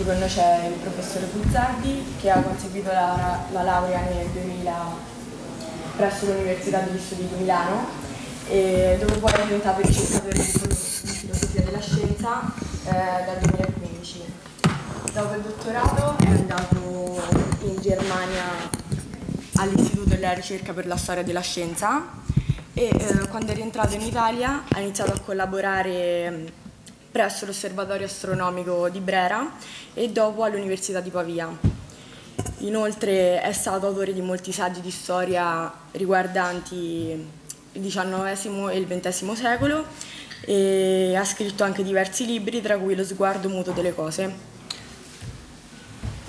Oggi con noi c'è il professore Buzzardi che ha conseguito la, la laurea nel 2000 presso l'Università degli Studi di Milano e dopo poi è diventato ricercatore di filosofia della scienza eh, dal 2015. Dopo il dottorato è andato in Germania all'Istituto della ricerca per la storia della scienza e eh, quando è rientrato in Italia ha iniziato a collaborare presso l'Osservatorio Astronomico di Brera e dopo all'Università di Pavia. Inoltre è stato autore di molti saggi di storia riguardanti il XIX e il XX secolo e ha scritto anche diversi libri, tra cui Lo sguardo muto delle cose.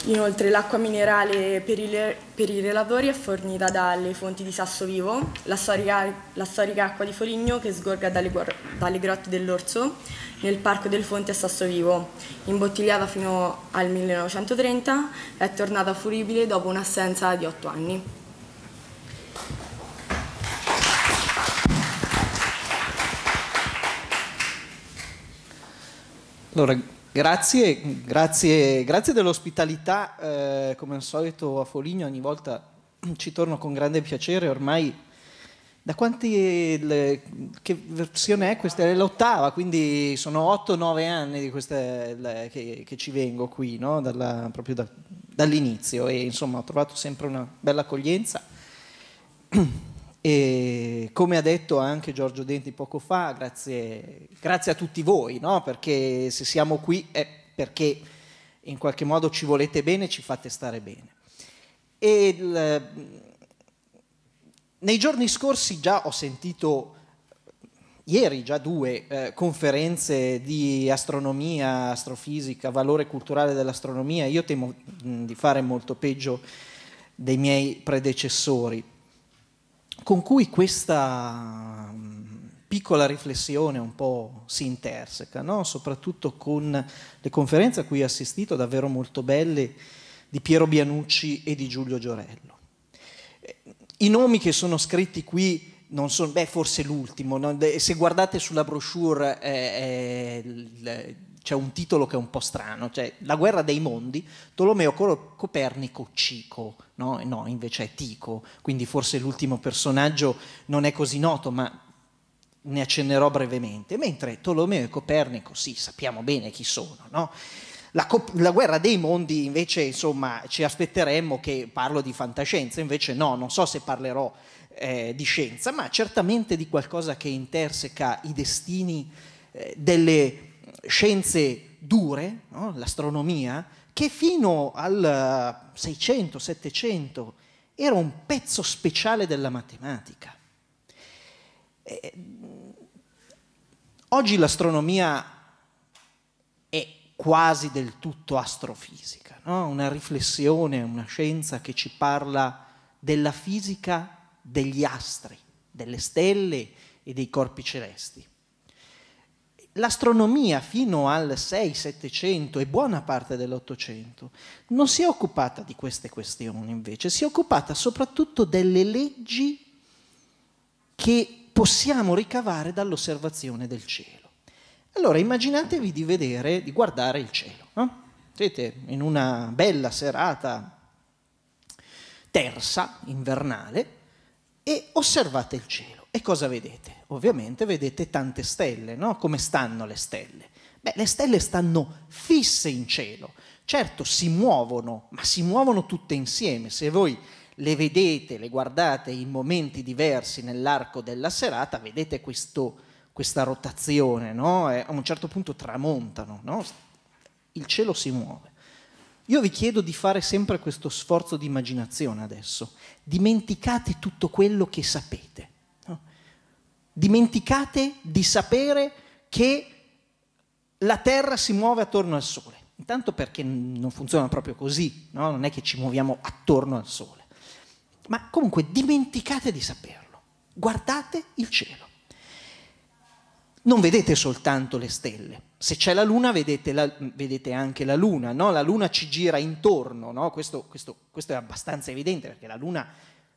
Inoltre l'acqua minerale per i, per i, relatori è fornita dalle fonti di Sasso Vivo, la storica, la storica acqua di Foligno che sgorga dalle, dalle grotte dell'Orso nel parco del Fonte a Sasso Vivo. Imbottigliata fino al 1930 è tornata furibile dopo un'assenza di 8 anni. Allora, Grazie, grazie, grazie dell'ospitalità, eh, come al solito a Foligno ogni volta ci torno con grande piacere, ormai da quanti, le, che versione è questa? È l'ottava, quindi sono 8-9 anni queste, le, che, che, ci vengo qui, no? Dalla, proprio da, dall'inizio e insomma ho trovato sempre una bella accoglienza. E come ha detto anche Giorgio Denti poco fa, grazie, grazie a tutti voi, no? perché se siamo qui è perché in qualche modo ci volete bene, ci fate stare bene. Il, nei giorni scorsi già ho sentito, ieri già due eh, conferenze di astronomia, astrofisica, valore culturale dell'astronomia, io temo mh, di fare molto peggio dei miei predecessori con cui questa mm, piccola riflessione un po' si interseca, no? soprattutto con le conferenze a cui ho assistito davvero molto belle di Piero Bianucci e di Giulio Giorello. Eh, I nomi che sono scritti qui non sono, beh, forse l'ultimo, no? se guardate sulla brochure eh, eh, c'è un titolo che è un po' strano, cioè La guerra dei mondi, Tolomeo Copernico Cico no? no invece è Tico, quindi forse l'ultimo personaggio non è così noto, ma ne accennerò brevemente, mentre Tolomeo e Copernico, sì, sappiamo bene chi sono, no? La, la, guerra dei mondi invece, insomma, ci aspetteremmo che parlo di fantascienza, invece no, non so se parlerò eh, di scienza, ma certamente di qualcosa che interseca i destini eh, delle scienze dure, no? l'astronomia, che fino al 600-700 eh, era un pezzo speciale della matematica. Eh, oggi l'astronomia è quasi del tutto astrofisica, no? una riflessione, una scienza che ci parla della fisica degli astri, delle stelle e dei corpi celesti l'astronomia fino al 6-700 e buona parte dell'Ottocento non si è occupata di queste questioni invece, si è occupata soprattutto delle leggi che possiamo ricavare dall'osservazione del cielo. Allora immaginatevi di vedere, di guardare il cielo. No? Siete in una bella serata tersa, invernale, e osservate il cielo. E cosa vedete? Ovviamente vedete tante stelle, no? Come stanno le stelle? Beh, le stelle stanno fisse in cielo. Certo, si muovono, ma si muovono tutte insieme. Se voi le vedete, le guardate in momenti diversi nell'arco della serata, vedete questo, questa rotazione, no? E a un certo punto tramontano, no? il cielo si muove. Io vi chiedo di fare sempre questo sforzo di immaginazione adesso. Dimenticate tutto quello che sapete dimenticate di sapere che la Terra si muove attorno al Sole. Intanto perché non funziona proprio così, no? non è che ci muoviamo attorno al Sole. Ma comunque dimenticate di saperlo. Guardate il cielo. Non vedete soltanto le stelle. Se c'è la Luna vedete, la, vedete anche la Luna. No? La Luna ci gira intorno. No? Questo, questo, questo, è abbastanza evidente perché la Luna,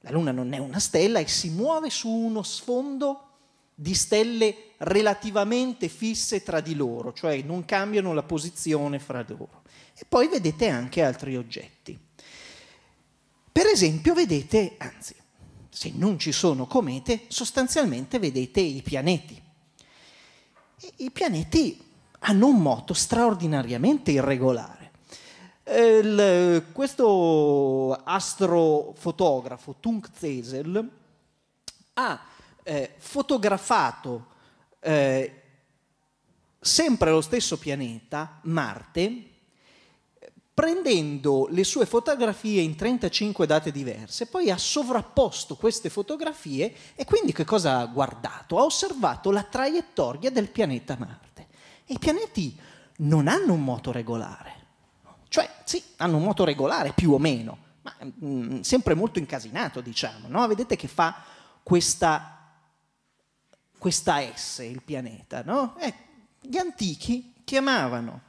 la Luna non è una stella e si muove su uno sfondo di stelle relativamente fisse tra di loro, cioè non cambiano la posizione fra loro. E poi vedete anche altri oggetti. Per esempio vedete, anzi, se non ci sono comete, sostanzialmente vedete i pianeti. E I pianeti hanno un moto straordinariamente irregolare. Eh, il, questo astrofotografo, Tung Zezel, ha eh, fotografato eh, sempre lo stesso pianeta, Marte, prendendo le sue fotografie in 35 date diverse, poi ha sovrapposto queste fotografie e quindi che cosa ha guardato? Ha osservato la traiettoria del pianeta Marte. E i pianeti non hanno un moto regolare, cioè sì, hanno un moto regolare più o meno, ma mh, mm, sempre molto incasinato, diciamo, no? Vedete che fa questa questa S, il pianeta, no? Eh, gli antichi chiamavano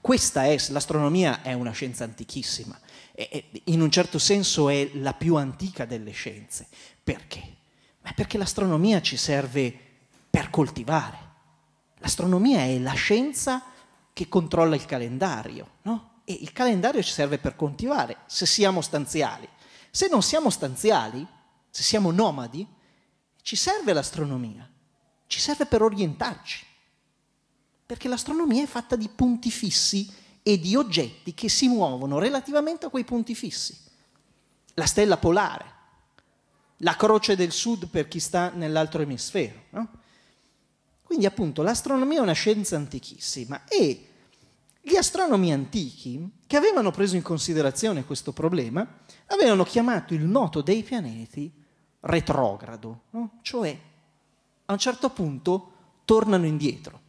questa S, l'astronomia è una scienza antichissima, e, e, in un certo senso è la più antica delle scienze. Perché? Ma perché l'astronomia ci serve per coltivare. L'astronomia è la scienza che controlla il calendario, no? E il calendario ci serve per coltivare, se siamo stanziali. Se non siamo stanziali, se siamo nomadi, ci serve l'astronomia ci serve per orientarci, perché l'astronomia è fatta di punti fissi e di oggetti che si muovono relativamente a quei punti fissi. La stella polare, la croce del sud per chi sta nell'altro emisfero. No? Quindi appunto l'astronomia è una scienza antichissima e gli astronomi antichi, che avevano preso in considerazione questo problema, avevano chiamato il noto dei pianeti retrogrado, no? cioè a un certo punto tornano indietro.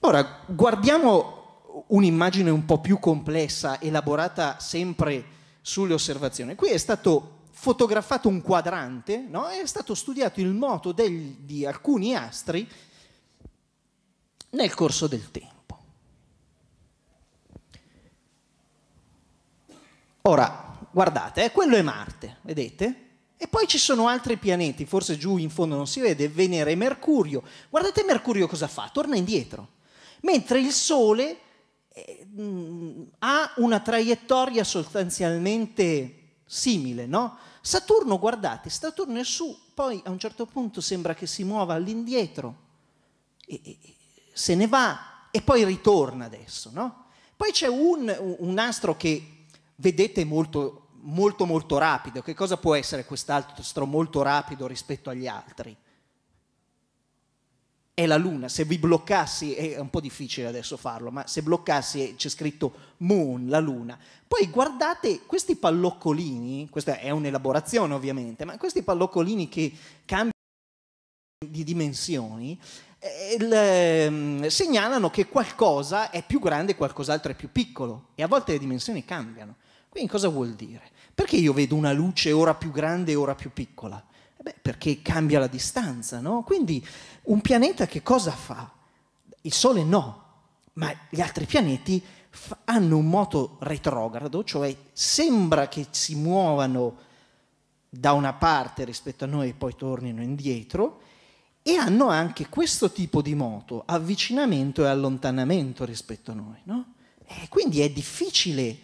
Ora, guardiamo un'immagine un po' più complessa, elaborata sempre sulle osservazioni. Qui è stato fotografato un quadrante no? è stato studiato il moto del, di alcuni astri nel corso del tempo. Ora, guardate, eh, quello è Marte, vedete? E poi ci sono altri pianeti, forse giù in fondo non si vede, Venere e Mercurio. Guardate Mercurio cosa fa, torna indietro. Mentre il Sole eh, ha una traiettoria sostanzialmente simile, no? Saturno, guardate, Saturno è su, poi a un certo punto sembra che si muova all'indietro, e, e, se ne va e poi ritorna adesso, no? Poi c'è un, un astro che vedete molto molto molto rapido. Che cosa può essere quest'altro molto rapido rispetto agli altri? È la Luna. Se vi bloccassi, è un po' difficile adesso farlo, ma se bloccassi eh, c'è scritto Moon, la Luna. Poi guardate questi palloccolini, questa è un'elaborazione ovviamente, ma questi palloccolini che cambiano di dimensioni, eh, il, ehm, segnalano che qualcosa è più grande e qualcos'altro è più piccolo e a volte le dimensioni cambiano. Quindi cosa vuol dire? Perché io vedo una luce ora più grande e ora più piccola? Eh beh, perché cambia la distanza, no? Quindi un pianeta che cosa fa? Il Sole no, ma gli altri pianeti hanno un moto retrogrado, cioè sembra che si muovano da una parte rispetto a noi e poi tornino indietro e hanno anche questo tipo di moto, avvicinamento e allontanamento rispetto a noi. No? E eh, quindi è difficile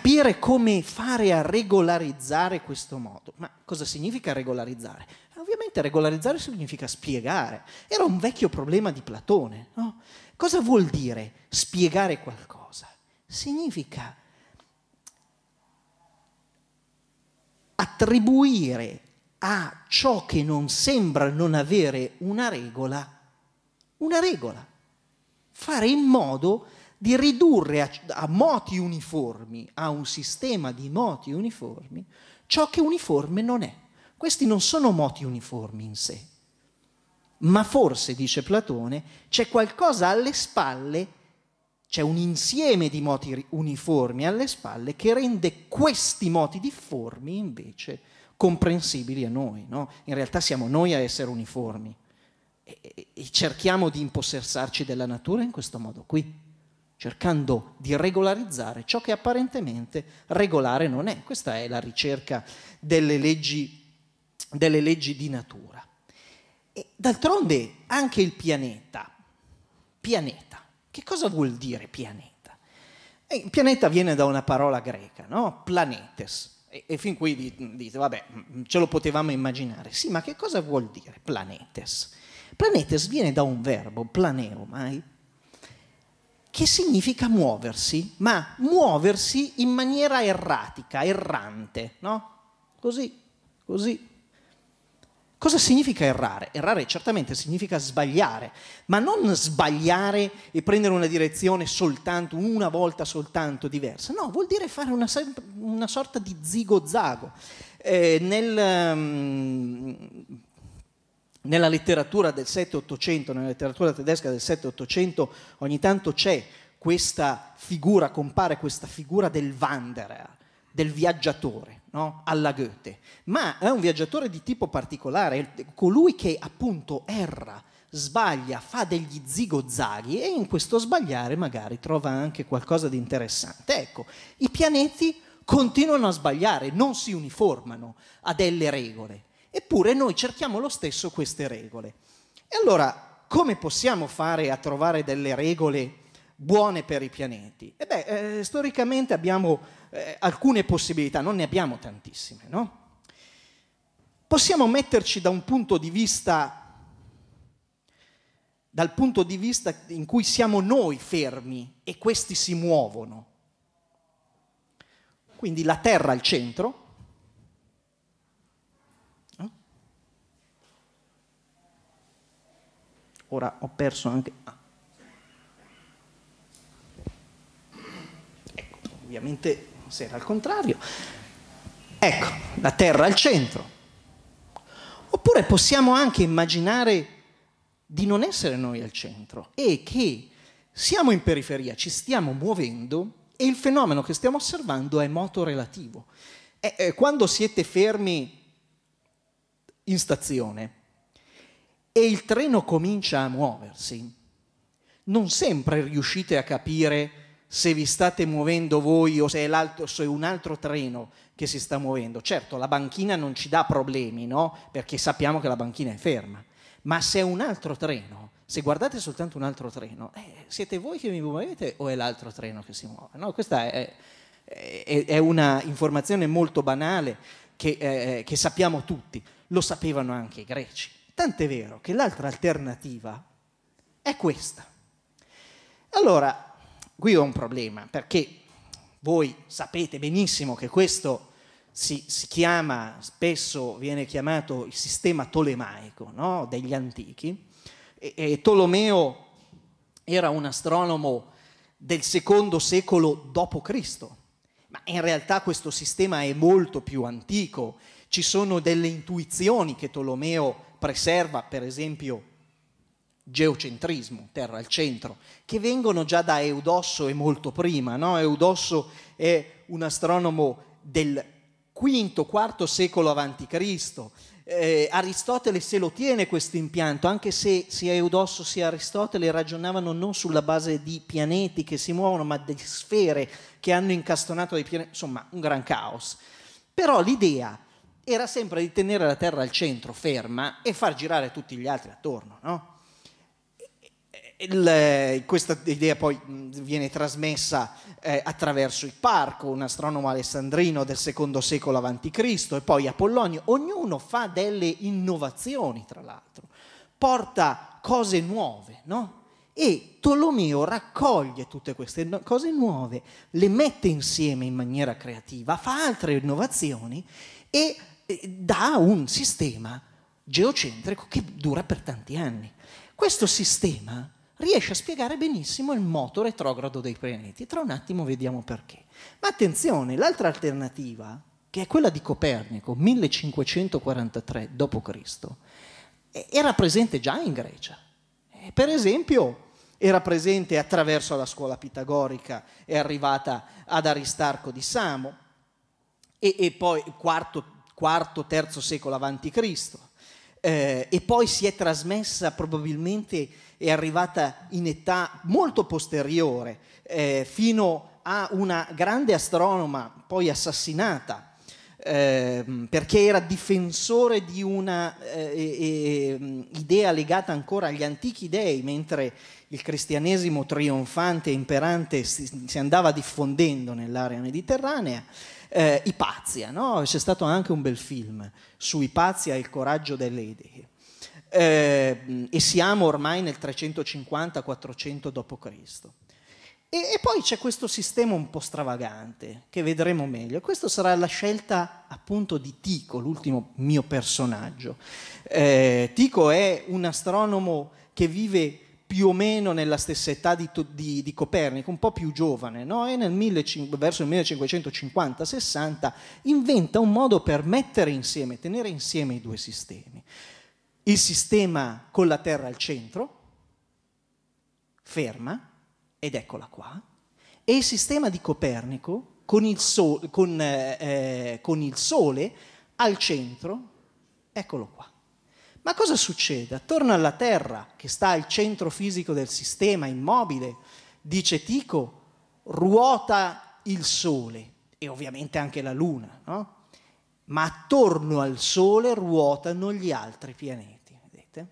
capire come fare a regolarizzare questo modo. Ma cosa significa regolarizzare? Ovviamente regolarizzare significa spiegare. Era un vecchio problema di Platone. No? Cosa vuol dire spiegare qualcosa? Significa attribuire a ciò che non sembra non avere una regola, una regola. Fare in modo di ridurre a, a moti uniformi, a un sistema di moti uniformi, ciò che uniforme non è. Questi non sono moti uniformi in sé, ma forse, dice Platone, c'è qualcosa alle spalle, c'è un insieme di moti uniformi alle spalle che rende questi moti difformi invece comprensibili a noi. No? In realtà siamo noi a essere uniformi e, e cerchiamo di impossessarci della natura in questo modo qui cercando di regolarizzare ciò che apparentemente regolare non è. Questa è la ricerca delle leggi, delle leggi di natura. E d'altronde anche il pianeta, pianeta, che cosa vuol dire pianeta? E eh, pianeta viene da una parola greca, no? planetes, e, fin qui dite, vabbè, mm, ce lo potevamo immaginare. Sì, ma che cosa vuol dire planetes? Planetes viene da un verbo, planeomai, che significa muoversi, ma muoversi in maniera erratica, errante, no? Così, così. Cosa significa errare? Errare certamente significa sbagliare, ma non sbagliare e prendere una direzione soltanto, una volta soltanto diversa. No, vuol dire fare una, una sorta di zigo-zago. Eh, nel, um, nella letteratura del 7-800, nella letteratura tedesca del 7-800, ogni tanto c'è questa figura, compare questa figura del wanderer, del viaggiatore, no? alla Goethe, ma è un viaggiatore di tipo particolare, colui che appunto erra, sbaglia, fa degli zigozaghi e in questo sbagliare magari trova anche qualcosa di interessante. Ecco, i pianeti continuano a sbagliare, non si uniformano a delle regole, Eppure noi cerchiamo lo stesso queste regole. E allora come possiamo fare a trovare delle regole buone per i pianeti? E beh, eh, storicamente abbiamo eh, alcune possibilità, non ne abbiamo tantissime, no? Possiamo metterci da un punto di vista dal punto di vista in cui siamo noi fermi e questi si muovono. Quindi la Terra al centro, Ora ho perso anche... Ah. Ecco, ovviamente se era al contrario. Ecco, la Terra al centro. Oppure possiamo anche immaginare di non essere noi al centro e che siamo in periferia, ci stiamo muovendo e il fenomeno che stiamo osservando è motorelativo. E, quando siete fermi in stazione, e il treno comincia a muoversi, non sempre riuscite a capire se vi state muovendo voi o se è, se è, un altro treno che si sta muovendo. Certo, la banchina non ci dà problemi, no? Perché sappiamo che la banchina è ferma. Ma se è un altro treno, se guardate soltanto un altro treno, eh, siete voi che vi muovete o è l'altro treno che si muove? No? Questa è, è, è, una informazione molto banale che, eh, eh che sappiamo tutti. Lo sapevano anche i greci Tant'è vero che l'altra alternativa è questa. Allora, qui ho un problema, perché voi sapete benissimo che questo si, si chiama, spesso viene chiamato il sistema tolemaico no? degli antichi, e, e Tolomeo era un astronomo del secondo secolo d.C., ma in realtà questo sistema è molto più antico, ci sono delle intuizioni che Tolomeo ha preserva per esempio geocentrismo, terra al centro, che vengono già da Eudosso e molto prima. No? Eudosso è un astronomo del V-IV secolo a.C. Eh, Aristotele se lo tiene questo impianto, anche se sia Eudosso sia Aristotele ragionavano non sulla base di pianeti che si muovono, ma di sfere che hanno incastonato dei pianeti, insomma un gran caos. Però l'idea era sempre di tenere la Terra al centro, ferma, e far girare tutti gli altri attorno. No? Il, questa idea poi viene trasmessa eh, attraverso Parco, un astronomo alessandrino del secondo secolo a.C., e poi Apollonio. Ognuno fa delle innovazioni, tra l'altro, porta cose nuove, no? E Tolomeo raccoglie tutte queste cose nuove, le mette insieme in maniera creativa, fa altre innovazioni e da un sistema geocentrico che dura per tanti anni. Questo sistema riesce a spiegare benissimo il moto retrogrado dei pianeti. Tra un attimo vediamo perché. Ma attenzione, l'altra alternativa, che è quella di Copernico, 1543 d.C., era presente già in Grecia. Per esempio, era presente attraverso la scuola pitagorica, è arrivata ad Aristarco di Samo, e, e poi quarto quarto, terzo secolo a.C. Eh, e poi si è trasmessa probabilmente, è arrivata in età molto posteriore, eh, fino a una grande astronoma poi assassinata, eh, perché era difensore di una eh, eh, idea legata ancora agli antichi dei, mentre il cristianesimo trionfante e imperante si, si andava diffondendo nell'area mediterranea eh, Ipazia, eh, no? c'è stato anche un bel film su Ipazia e il coraggio delle idee. Eh, e siamo ormai nel 350-400 d.C. E, e poi c'è questo sistema un po' stravagante che vedremo meglio. Questa sarà la scelta appunto di Tico, l'ultimo mio personaggio. Eh, Tico è un astronomo che vive più o meno nella stessa età di, di, di Copernico, un po' più giovane, no? e nel 15, verso il 1550-60 inventa un modo per mettere insieme, tenere insieme i due sistemi. Il sistema con la Terra al centro, ferma, ed eccola qua, e il sistema di Copernico con il, sol, con, eh, eh con il Sole al centro, eccolo qua. Ma cosa succede? Attorno alla Terra, che sta al centro fisico del sistema, immobile, dice Tico, ruota il Sole e ovviamente anche la Luna, no? ma attorno al Sole ruotano gli altri pianeti. Vedete?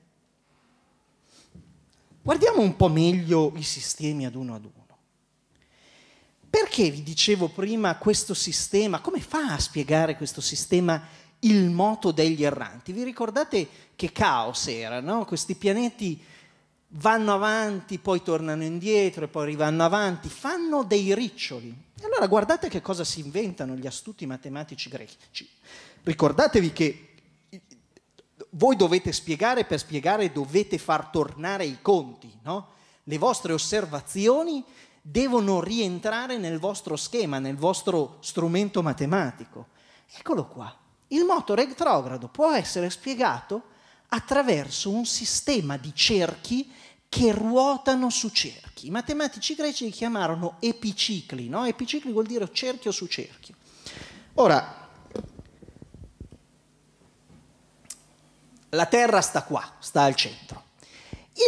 Guardiamo un po' meglio i sistemi ad uno ad uno. Perché vi dicevo prima questo sistema, come fa a spiegare questo sistema il moto degli erranti? Vi ricordate che caos era, no? questi pianeti vanno avanti, poi tornano indietro e poi rivanno avanti, fanno dei riccioli. Allora guardate che cosa si inventano gli astuti matematici greci. Ricordatevi che voi dovete spiegare, per spiegare dovete far tornare i conti, no? Le vostre osservazioni devono rientrare nel vostro schema, nel vostro strumento matematico. Eccolo qua. Il moto retrogrado può essere spiegato attraverso un sistema di cerchi che ruotano su cerchi. I matematici greci li chiamarono epicicli, no? epicicli vuol dire cerchio su cerchio. Ora, la Terra sta qua, sta al centro.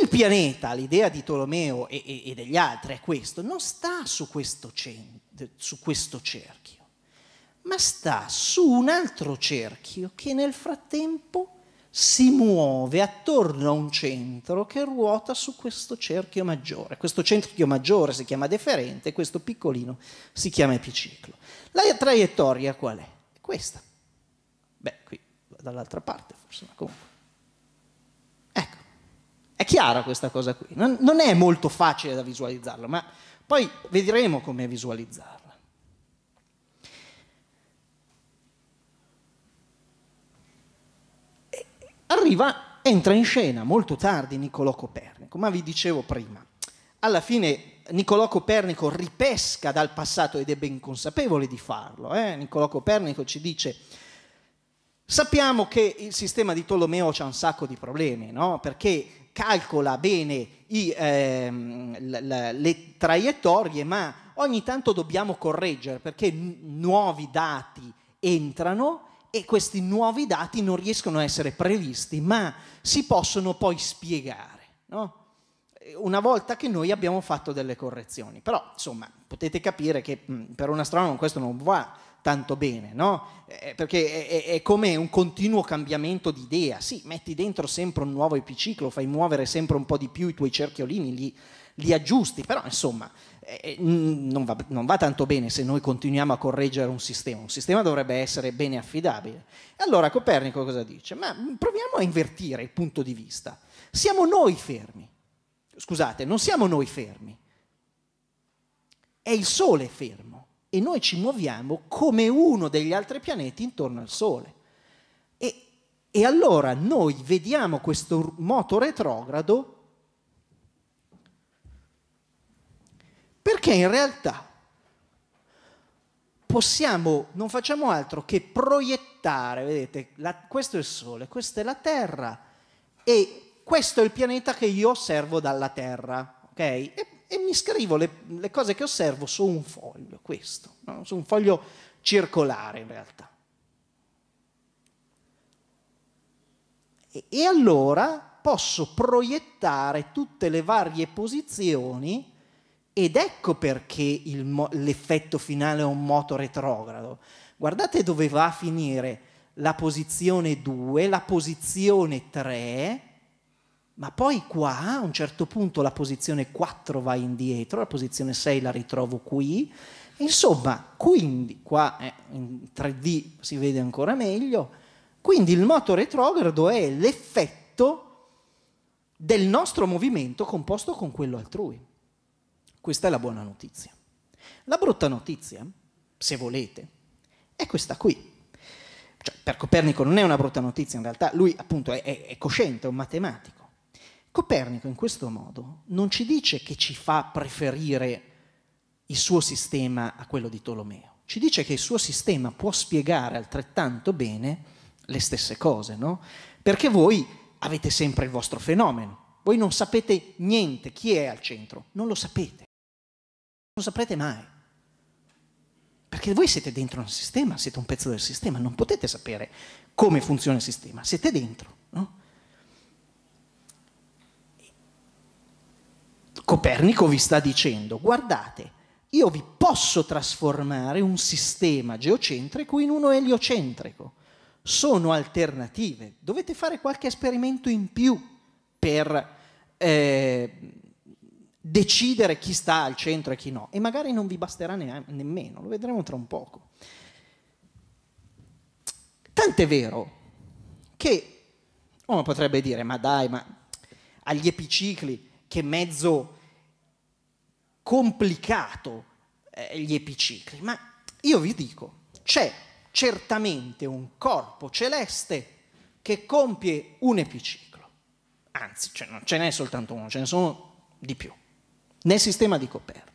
Il pianeta, l'idea di Tolomeo e, e, e, degli altri è questo, non sta su questo, su questo cerchio, ma sta su un altro cerchio che nel frattempo si muove attorno a un centro che ruota su questo cerchio maggiore. Questo cerchio maggiore si chiama deferente, questo piccolino si chiama epiciclo. La traiettoria qual è? È Questa. Beh, qui dall'altra parte forse, ma comunque. Ecco, è chiara questa cosa qui. Non, non è molto facile da visualizzarla, ma poi vedremo come visualizzarla. arriva, entra in scena molto tardi Niccolò Copernico, ma vi dicevo prima, alla fine Niccolò Copernico ripesca dal passato ed è ben consapevole di farlo. Eh? Niccolò Copernico ci dice, sappiamo che il sistema di Tolomeo ha un sacco di problemi, no? perché calcola bene i, ehm, le traiettorie, ma ogni tanto dobbiamo correggere perché nuovi dati entrano e questi nuovi dati non riescono a essere previsti, ma si possono poi spiegare. No? una volta che noi abbiamo fatto delle correzioni. Però, insomma, potete capire che mm, per un astronomo questo non va tanto bene, no? Eh, eh, perché è, è, come un continuo cambiamento di idea. Sì, metti dentro sempre un nuovo epiciclo, fai muovere sempre un po' di più i tuoi cerchiolini, li, li aggiusti, però, insomma, eh, eh non, va, non, va, tanto bene se noi continuiamo a correggere un sistema, un sistema dovrebbe essere bene affidabile. Allora Copernico cosa dice? Ma mm, proviamo a invertire il punto di vista. Siamo noi fermi, scusate, non siamo noi fermi, è il Sole fermo e noi ci muoviamo come uno degli altri pianeti intorno al Sole. E, e allora noi vediamo questo moto retrogrado Perché in realtà possiamo, non facciamo altro che proiettare, vedete, la, questo è il Sole, questa è la Terra e questo è il pianeta che io osservo dalla Terra, ok? E, e mi scrivo le, le, cose che osservo su un foglio, questo, no? su un foglio circolare in realtà. E, e allora posso proiettare tutte le varie posizioni ed ecco perché l'effetto finale è un moto retrogrado. Guardate dove va a finire la posizione 2, la posizione 3, ma poi qua a un certo punto la posizione 4 va indietro, la posizione 6 la ritrovo qui. Insomma, quindi, qua eh, in 3D si vede ancora meglio, quindi il moto retrogrado è l'effetto del nostro movimento composto con quello altrui. Questa è la buona notizia. La brutta notizia, se volete, è questa qui. Cioè, per Copernico non è una brutta notizia, in realtà lui appunto è, è, è cosciente, è un matematico. Copernico in questo modo non ci dice che ci fa preferire il suo sistema a quello di Tolomeo, ci dice che il suo sistema può spiegare altrettanto bene le stesse cose, no? Perché voi avete sempre il vostro fenomeno, voi non sapete niente chi è al centro, non lo sapete. Non saprete mai. Perché voi siete dentro un sistema, siete un pezzo del sistema, non potete sapere come funziona il sistema, siete dentro. No? Copernico vi sta dicendo, guardate, io vi posso trasformare un sistema geocentrico in uno eliocentrico. Sono alternative, dovete fare qualche esperimento in più per eh, decidere chi sta al centro e chi no. E magari non vi basterà ne- nemmeno, lo vedremo tra un poco. Tant'è vero che uno potrebbe dire, ma dai, ma agli epicicli, che mezzo complicato eh, gli epicicli, ma io vi dico, c'è certamente un corpo celeste che compie un epiciclo, anzi cioè non ce n'è soltanto uno, ce ne sono di più nel sistema di Copernico.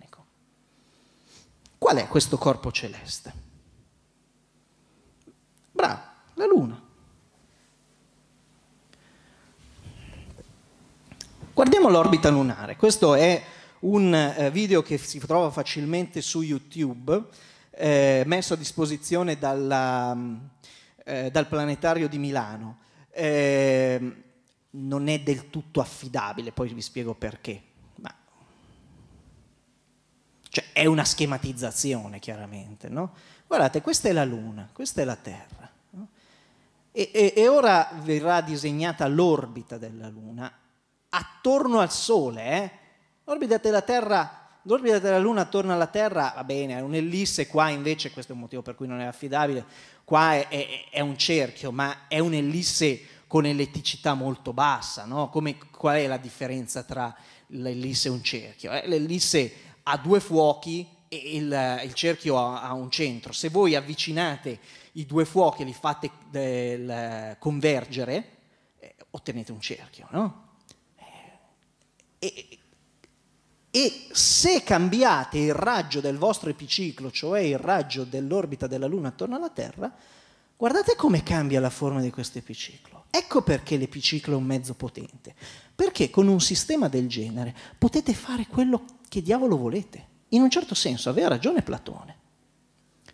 Qual è questo corpo celeste? Bravo, la Luna. Guardiamo l'orbita lunare. Questo è un eh, video che si trova facilmente su YouTube, eh, messo a disposizione dalla, mm, eh, dal planetario di Milano. Eh, non è del tutto affidabile, poi vi spiego perché cioè è una schematizzazione chiaramente, no? Guardate, questa è la Luna, questa è la Terra. No? E, e, e ora verrà disegnata l'orbita della Luna attorno al Sole, eh? L'orbita della Terra l'orbita della Luna attorno alla Terra va bene, è un'ellisse, qua invece, questo è un motivo per cui non è affidabile, qua è, è, è un cerchio, ma è un'ellisse con elletticità molto bassa, no? Come, qual è la differenza tra l'ellisse e un cerchio? Eh, l'ellisse ha due fuochi e il, il cerchio ha, ha, un centro. Se voi avvicinate i due fuochi e li fate del, convergere, eh, ottenete un cerchio, no? Eh, e, e se cambiate il raggio del vostro epiciclo, cioè il raggio dell'orbita della Luna attorno alla Terra, guardate come cambia la forma di questo epiciclo. Ecco perché l'epiciclo è un mezzo potente, perché con un sistema del genere potete fare quello che diavolo volete? In un certo senso aveva ragione Platone.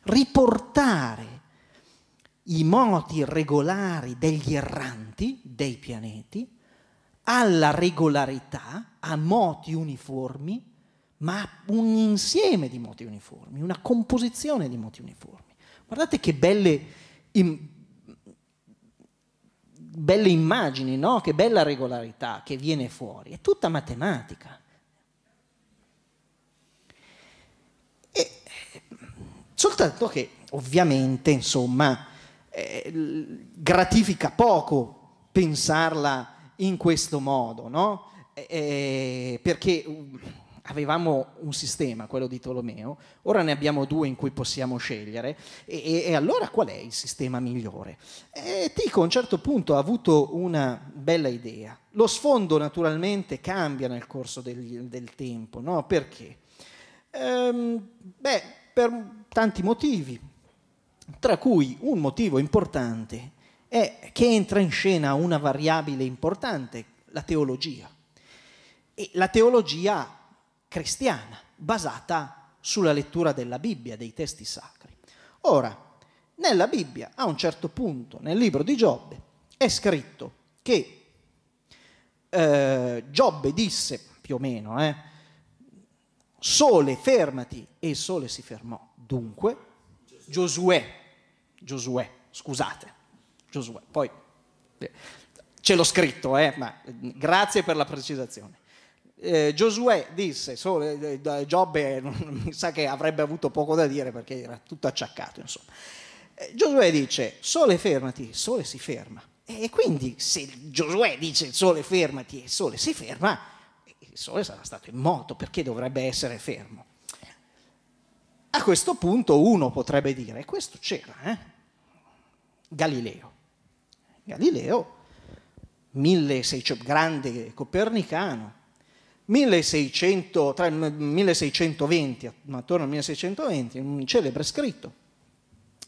Riportare i moti regolari degli erranti, dei pianeti, alla regolarità, a moti uniformi, ma un insieme di moti uniformi, una composizione di moti uniformi. Guardate che belle, im, belle immagini, no? che bella regolarità che viene fuori, è tutta matematica. Soltanto che ovviamente, insomma, eh, gratifica poco pensarla in questo modo, no? Eh, eh perché uh, avevamo un sistema, quello di Tolomeo, ora ne abbiamo due in cui possiamo scegliere, e, e allora qual è il sistema migliore? Eh, Tico a un certo punto ha avuto una bella idea. Lo sfondo naturalmente cambia nel corso del, del tempo, no? Perché? Ehm, beh, per tanti motivi, tra cui un motivo importante è che entra in scena una variabile importante, la teologia. E la teologia cristiana, basata sulla lettura della Bibbia, dei testi sacri. Ora, nella Bibbia, a un certo punto, nel libro di Giobbe, è scritto che eh, Giobbe disse, più o meno, eh, Sole, fermati. E il sole si fermò. Dunque, Giosuè, Giosuè, scusate, Giosuè, poi eh, ce l'ho scritto, eh, ma eh, grazie per la precisazione. Eh, Giosuè disse, sole, eh, Giobbe eh, mi sa che avrebbe avuto poco da dire perché era tutto acciaccato, insomma. Giosuè dice, sole fermati, il sole si ferma. E quindi se Giosuè dice sole fermati e il sole si ferma, il Sole sarà stato in moto, perché dovrebbe essere fermo? A questo punto uno potrebbe dire, questo c'era, eh? Galileo. Galileo, 1600, grande copernicano, 1600, tra 1620, attorno al 1620, un celebre scritto,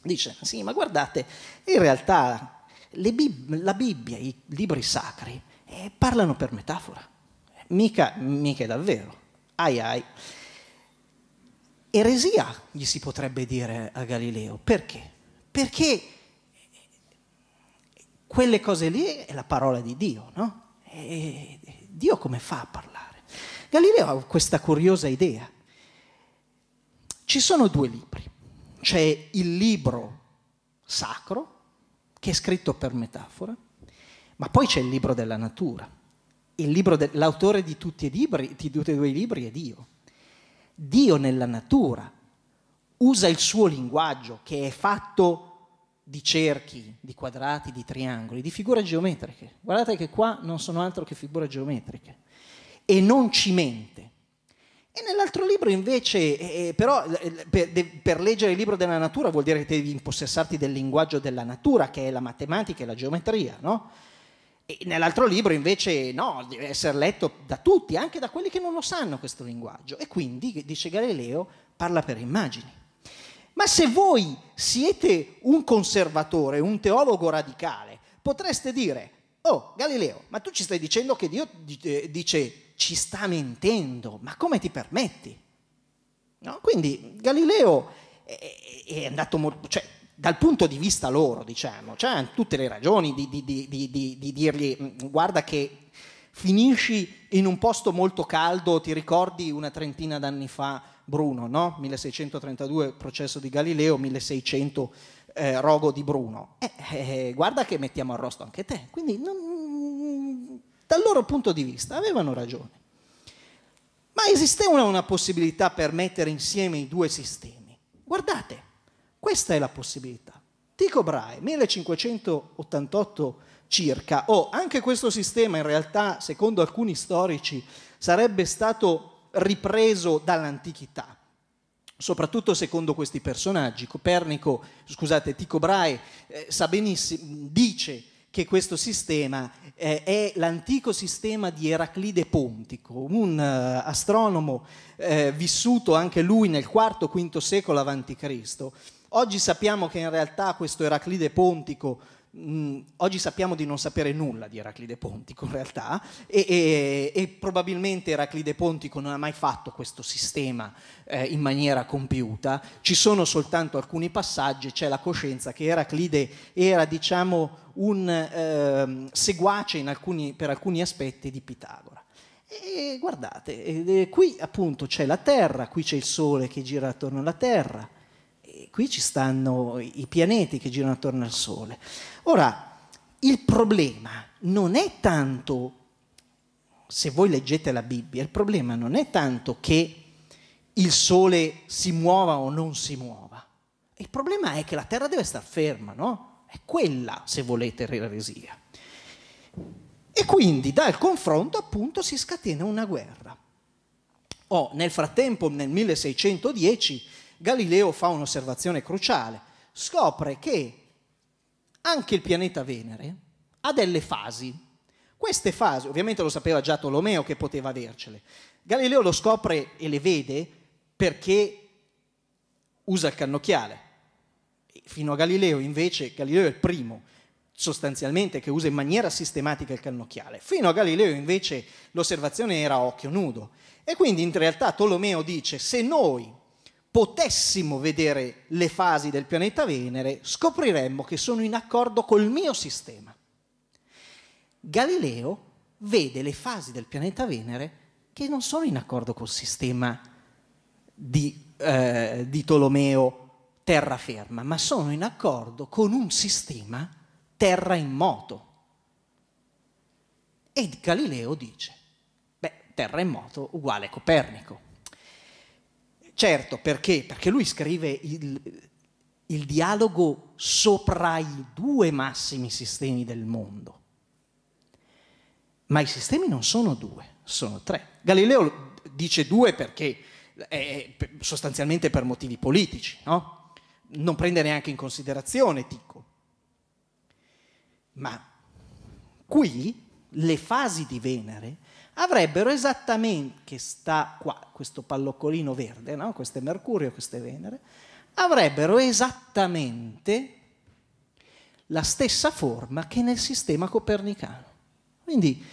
dice, sì, ma guardate, in realtà Bib la Bibbia, i libri sacri, eh, parlano per metafora. Mica, mica davvero. Ai ai. Eresia gli si potrebbe dire a Galileo. Perché? Perché quelle cose lì è la parola di Dio, no? E Dio come fa a parlare? Galileo ha questa curiosa idea. Ci sono due libri. C'è il libro sacro, che è scritto per metafora, ma poi c'è il libro della natura de- l'autore di tutti, libri, di tutti e due i libri è Dio. Dio nella natura usa il suo linguaggio che è fatto di cerchi, di quadrati, di triangoli, di figure geometriche. Guardate che qua non sono altro che figure geometriche. E non ci mente. E nell'altro libro invece, eh, eh però, per, de, per, leggere il libro della natura vuol dire che devi impossessarti del linguaggio della natura, che è la matematica e la geometria, no? E nell'altro libro invece no, deve essere letto da tutti, anche da quelli che non lo sanno questo linguaggio. E quindi, dice Galileo, parla per immagini. Ma se voi siete un conservatore, un teologo radicale, potreste dire, oh Galileo, ma tu ci stai dicendo che Dio eh, dice ci sta mentendo, ma come ti permetti? No? Quindi Galileo è, è andato molto... Cioè, dal punto di vista loro, diciamo, c'hanno tutte le ragioni di, di, di, di dirgli mm, guarda che finisci in un posto molto caldo, ti ricordi una trentina d'anni fa Bruno, no? 1632 processo di Galileo, 1600 eh, rogo di Bruno. Eh, eh, guarda che mettiamo arrosto anche te. Quindi non, dal loro punto di vista avevano ragione. Ma esisteva una, una possibilità per mettere insieme i due sistemi. Guardate, questa è la possibilità. Tico Brahe, 1588 circa, o oh, anche questo sistema in realtà, secondo alcuni storici, sarebbe stato ripreso dall'antichità soprattutto secondo questi personaggi. Copernico, scusate, Tycho Brahe eh, sa benissimo, dice che questo sistema eh, è l'antico sistema di Eraclide Pontico, un uh, astronomo eh, vissuto anche lui nel IV-V secolo a.C., Oggi sappiamo che in realtà questo Eraclide Pontico Mm, oggi sappiamo di non sapere nulla di Eraclide Pontico in realtà e, e, e probabilmente Eraclide Pontico non ha mai fatto questo sistema eh, in maniera compiuta, ci sono soltanto alcuni passaggi, c'è la coscienza che Eraclide era diciamo un eh, seguace alcuni, per alcuni aspetti di Pitagora. E guardate, eh, qui appunto c'è la Terra, qui c'è il Sole che gira attorno alla Terra, qui ci stanno i pianeti che girano attorno al Sole. Ora, il problema non è tanto, se voi leggete la Bibbia, il problema non è tanto che il Sole si muova o non si muova. Il problema è che la Terra deve star ferma, no? È quella, se volete, l'eresia. E quindi dal confronto appunto si scatena una guerra. Oh, nel frattempo, nel 1610, Galileo fa un'osservazione cruciale, scopre che anche il pianeta Venere ha delle fasi. Queste fasi, ovviamente lo sapeva già Tolomeo che poteva avercele, Galileo lo scopre e le vede perché usa il cannocchiale. Fino a Galileo invece, Galileo è il primo sostanzialmente che usa in maniera sistematica il cannocchiale. Fino a Galileo invece l'osservazione era a occhio nudo e quindi in realtà Tolomeo dice se noi potessimo vedere le fasi del pianeta Venere, scopriremmo che sono in accordo col mio sistema. Galileo vede le fasi del pianeta Venere che non sono in accordo col sistema di, eh, di Tolomeo terraferma, ma sono in accordo con un sistema terra in moto. E Galileo dice, beh, terra in moto uguale Copernico. Certo, perché? Perché lui scrive il, il dialogo sopra i due massimi sistemi del mondo. Ma i sistemi non sono due, sono tre. Galileo dice due perché eh, sostanzialmente per motivi politici, no? Non prende neanche in considerazione Ticco. Ma qui le fasi di Venere avrebbero esattamente, che sta qua, questo palloccolino verde, no? questo è Mercurio, questo è Venere, avrebbero esattamente la stessa forma che nel sistema copernicano. Quindi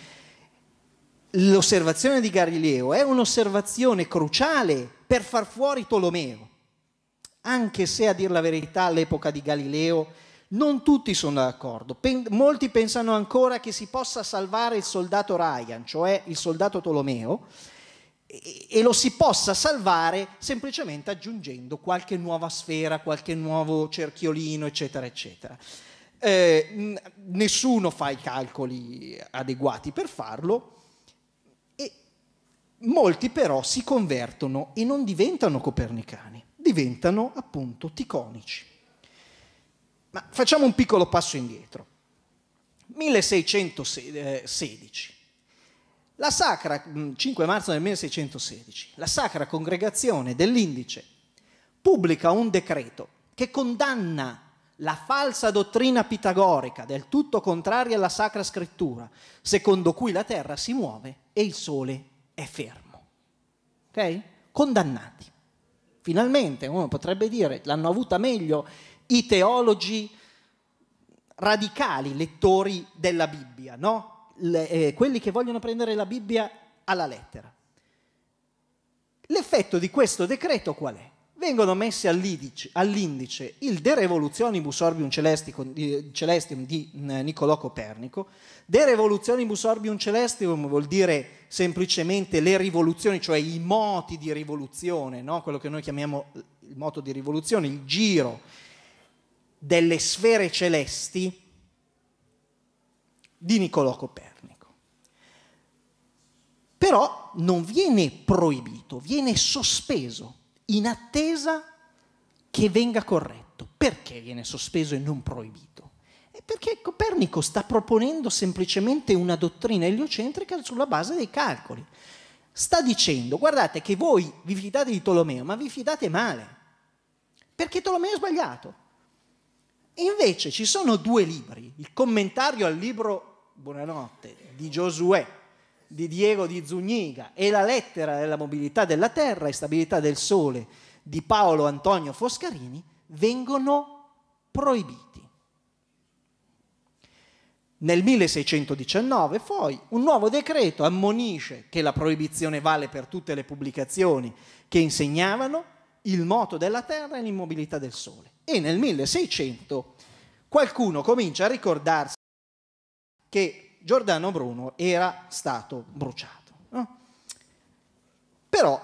l'osservazione di Galileo è un'osservazione cruciale per far fuori Tolomeo, anche se a dire la verità all'epoca di Galileo non tutti sono d'accordo. Pen molti pensano ancora che si possa salvare il soldato Ryan, cioè il soldato Tolomeo, e, e lo si possa salvare semplicemente aggiungendo qualche nuova sfera, qualche nuovo cerchiolino, eccetera, eccetera. Eh, nessuno fa i calcoli adeguati per farlo e molti però si convertono e non diventano copernicani, diventano appunto ticonici. Ma facciamo un piccolo passo indietro. 1616. Eh, la sacra, 5 mm, marzo del 1616, la sacra congregazione dell'Indice pubblica un decreto che condanna la falsa dottrina pitagorica, del tutto contraria alla sacra scrittura, secondo cui la terra si muove e il sole è fermo. Ok? Condannati. Finalmente uno potrebbe dire l'hanno avuta meglio i teologi radicali, lettori della Bibbia, no? Le, eh, quelli che vogliono prendere la Bibbia alla lettera. L'effetto di questo decreto qual è? Vengono messi all'indice, all'indice il De Revolutionibus Orbium Celestium di eh, Niccolò Copernico. De Revolutionibus Orbium Celestium vuol dire semplicemente le rivoluzioni, cioè i moti di rivoluzione, no? quello che noi chiamiamo il moto di rivoluzione, il giro delle sfere celesti di Niccolò Copernico. Però non viene proibito, viene sospeso in attesa che venga corretto. Perché viene sospeso e non proibito? È perché Copernico sta proponendo semplicemente una dottrina eliocentrica sulla base dei calcoli. Sta dicendo, guardate che voi vi fidate di Tolomeo, ma vi fidate male, perché Tolomeo è sbagliato invece ci sono due libri, il commentario al libro Buonanotte di Giosuè, di Diego di Zuniga e la lettera della mobilità della terra e stabilità del sole di Paolo Antonio Foscarini, vengono proibiti. Nel 1619 poi un nuovo decreto ammonisce che la proibizione vale per tutte le pubblicazioni che insegnavano il moto della Terra e l'immobilità del Sole. E nel 1600 qualcuno comincia a ricordarsi che Giordano Bruno era stato bruciato. No? Però,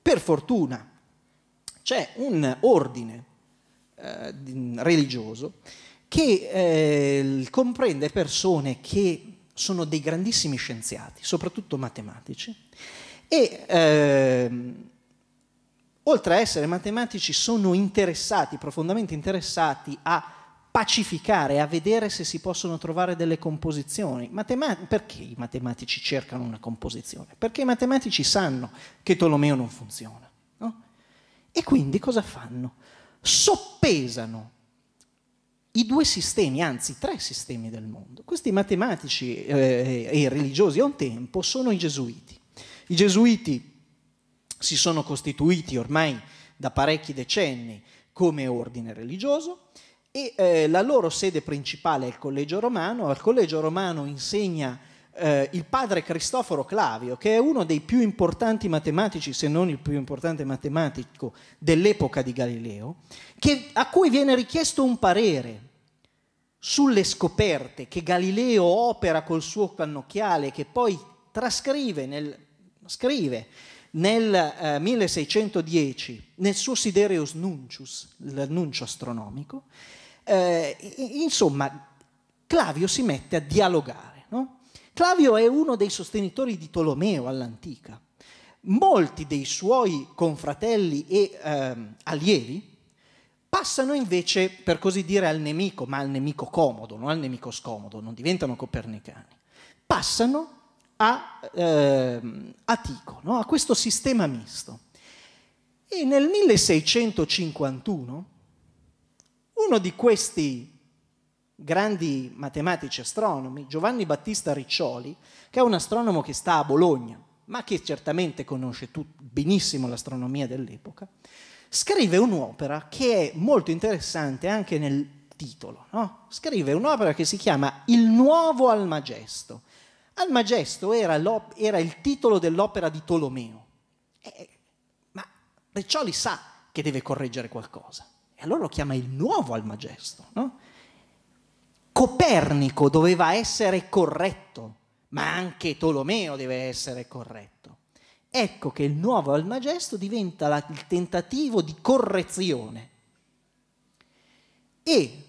per fortuna, c'è un ordine eh, religioso che eh, comprende persone che sono dei grandissimi scienziati, soprattutto matematici, e eh, oltre a essere matematici, sono interessati, profondamente interessati a pacificare, a vedere se si possono trovare delle composizioni. Matema perché i matematici cercano una composizione? Perché i matematici sanno che Tolomeo non funziona. No? E quindi cosa fanno? Soppesano i due sistemi, anzi tre sistemi del mondo. Questi matematici eh, e religiosi a un tempo sono i gesuiti. I gesuiti si sono costituiti ormai da parecchi decenni come ordine religioso e eh, la loro sede principale è il Collegio Romano. Al Collegio Romano insegna eh, il padre Cristoforo Clavio, che è uno dei più importanti matematici, se non il più importante matematico dell'epoca di Galileo, che, a cui viene richiesto un parere sulle scoperte che Galileo opera col suo pannocchiale, che poi trascrive nel, scrive nel eh, 1610, nel suo Sidereus Nuncius, l'annuncio astronomico, eh, insomma, Clavio si mette a dialogare. No? Clavio è uno dei sostenitori di Tolomeo all'antica. Molti dei suoi confratelli e eh, allievi passano invece, per così dire, al nemico, ma al nemico comodo, non al nemico scomodo, non diventano copernicani. Passano a eh, Atico, no? a questo sistema misto. E nel 1651 uno di questi grandi matematici astronomi, Giovanni Battista Riccioli, che è un astronomo che sta a Bologna, ma che certamente conosce benissimo l'astronomia dell'epoca, scrive un'opera che è molto interessante anche nel titolo. No? Scrive un'opera che si chiama Il nuovo Almagesto, Magesto era, era il titolo dell'opera di Tolomeo. Eh, ma Riccioli sa che deve correggere qualcosa. E allora lo chiama il nuovo Almagesto. No? Copernico doveva essere corretto, ma anche Tolomeo deve essere corretto. Ecco che il nuovo Almagesto diventa la, il tentativo di correzione. E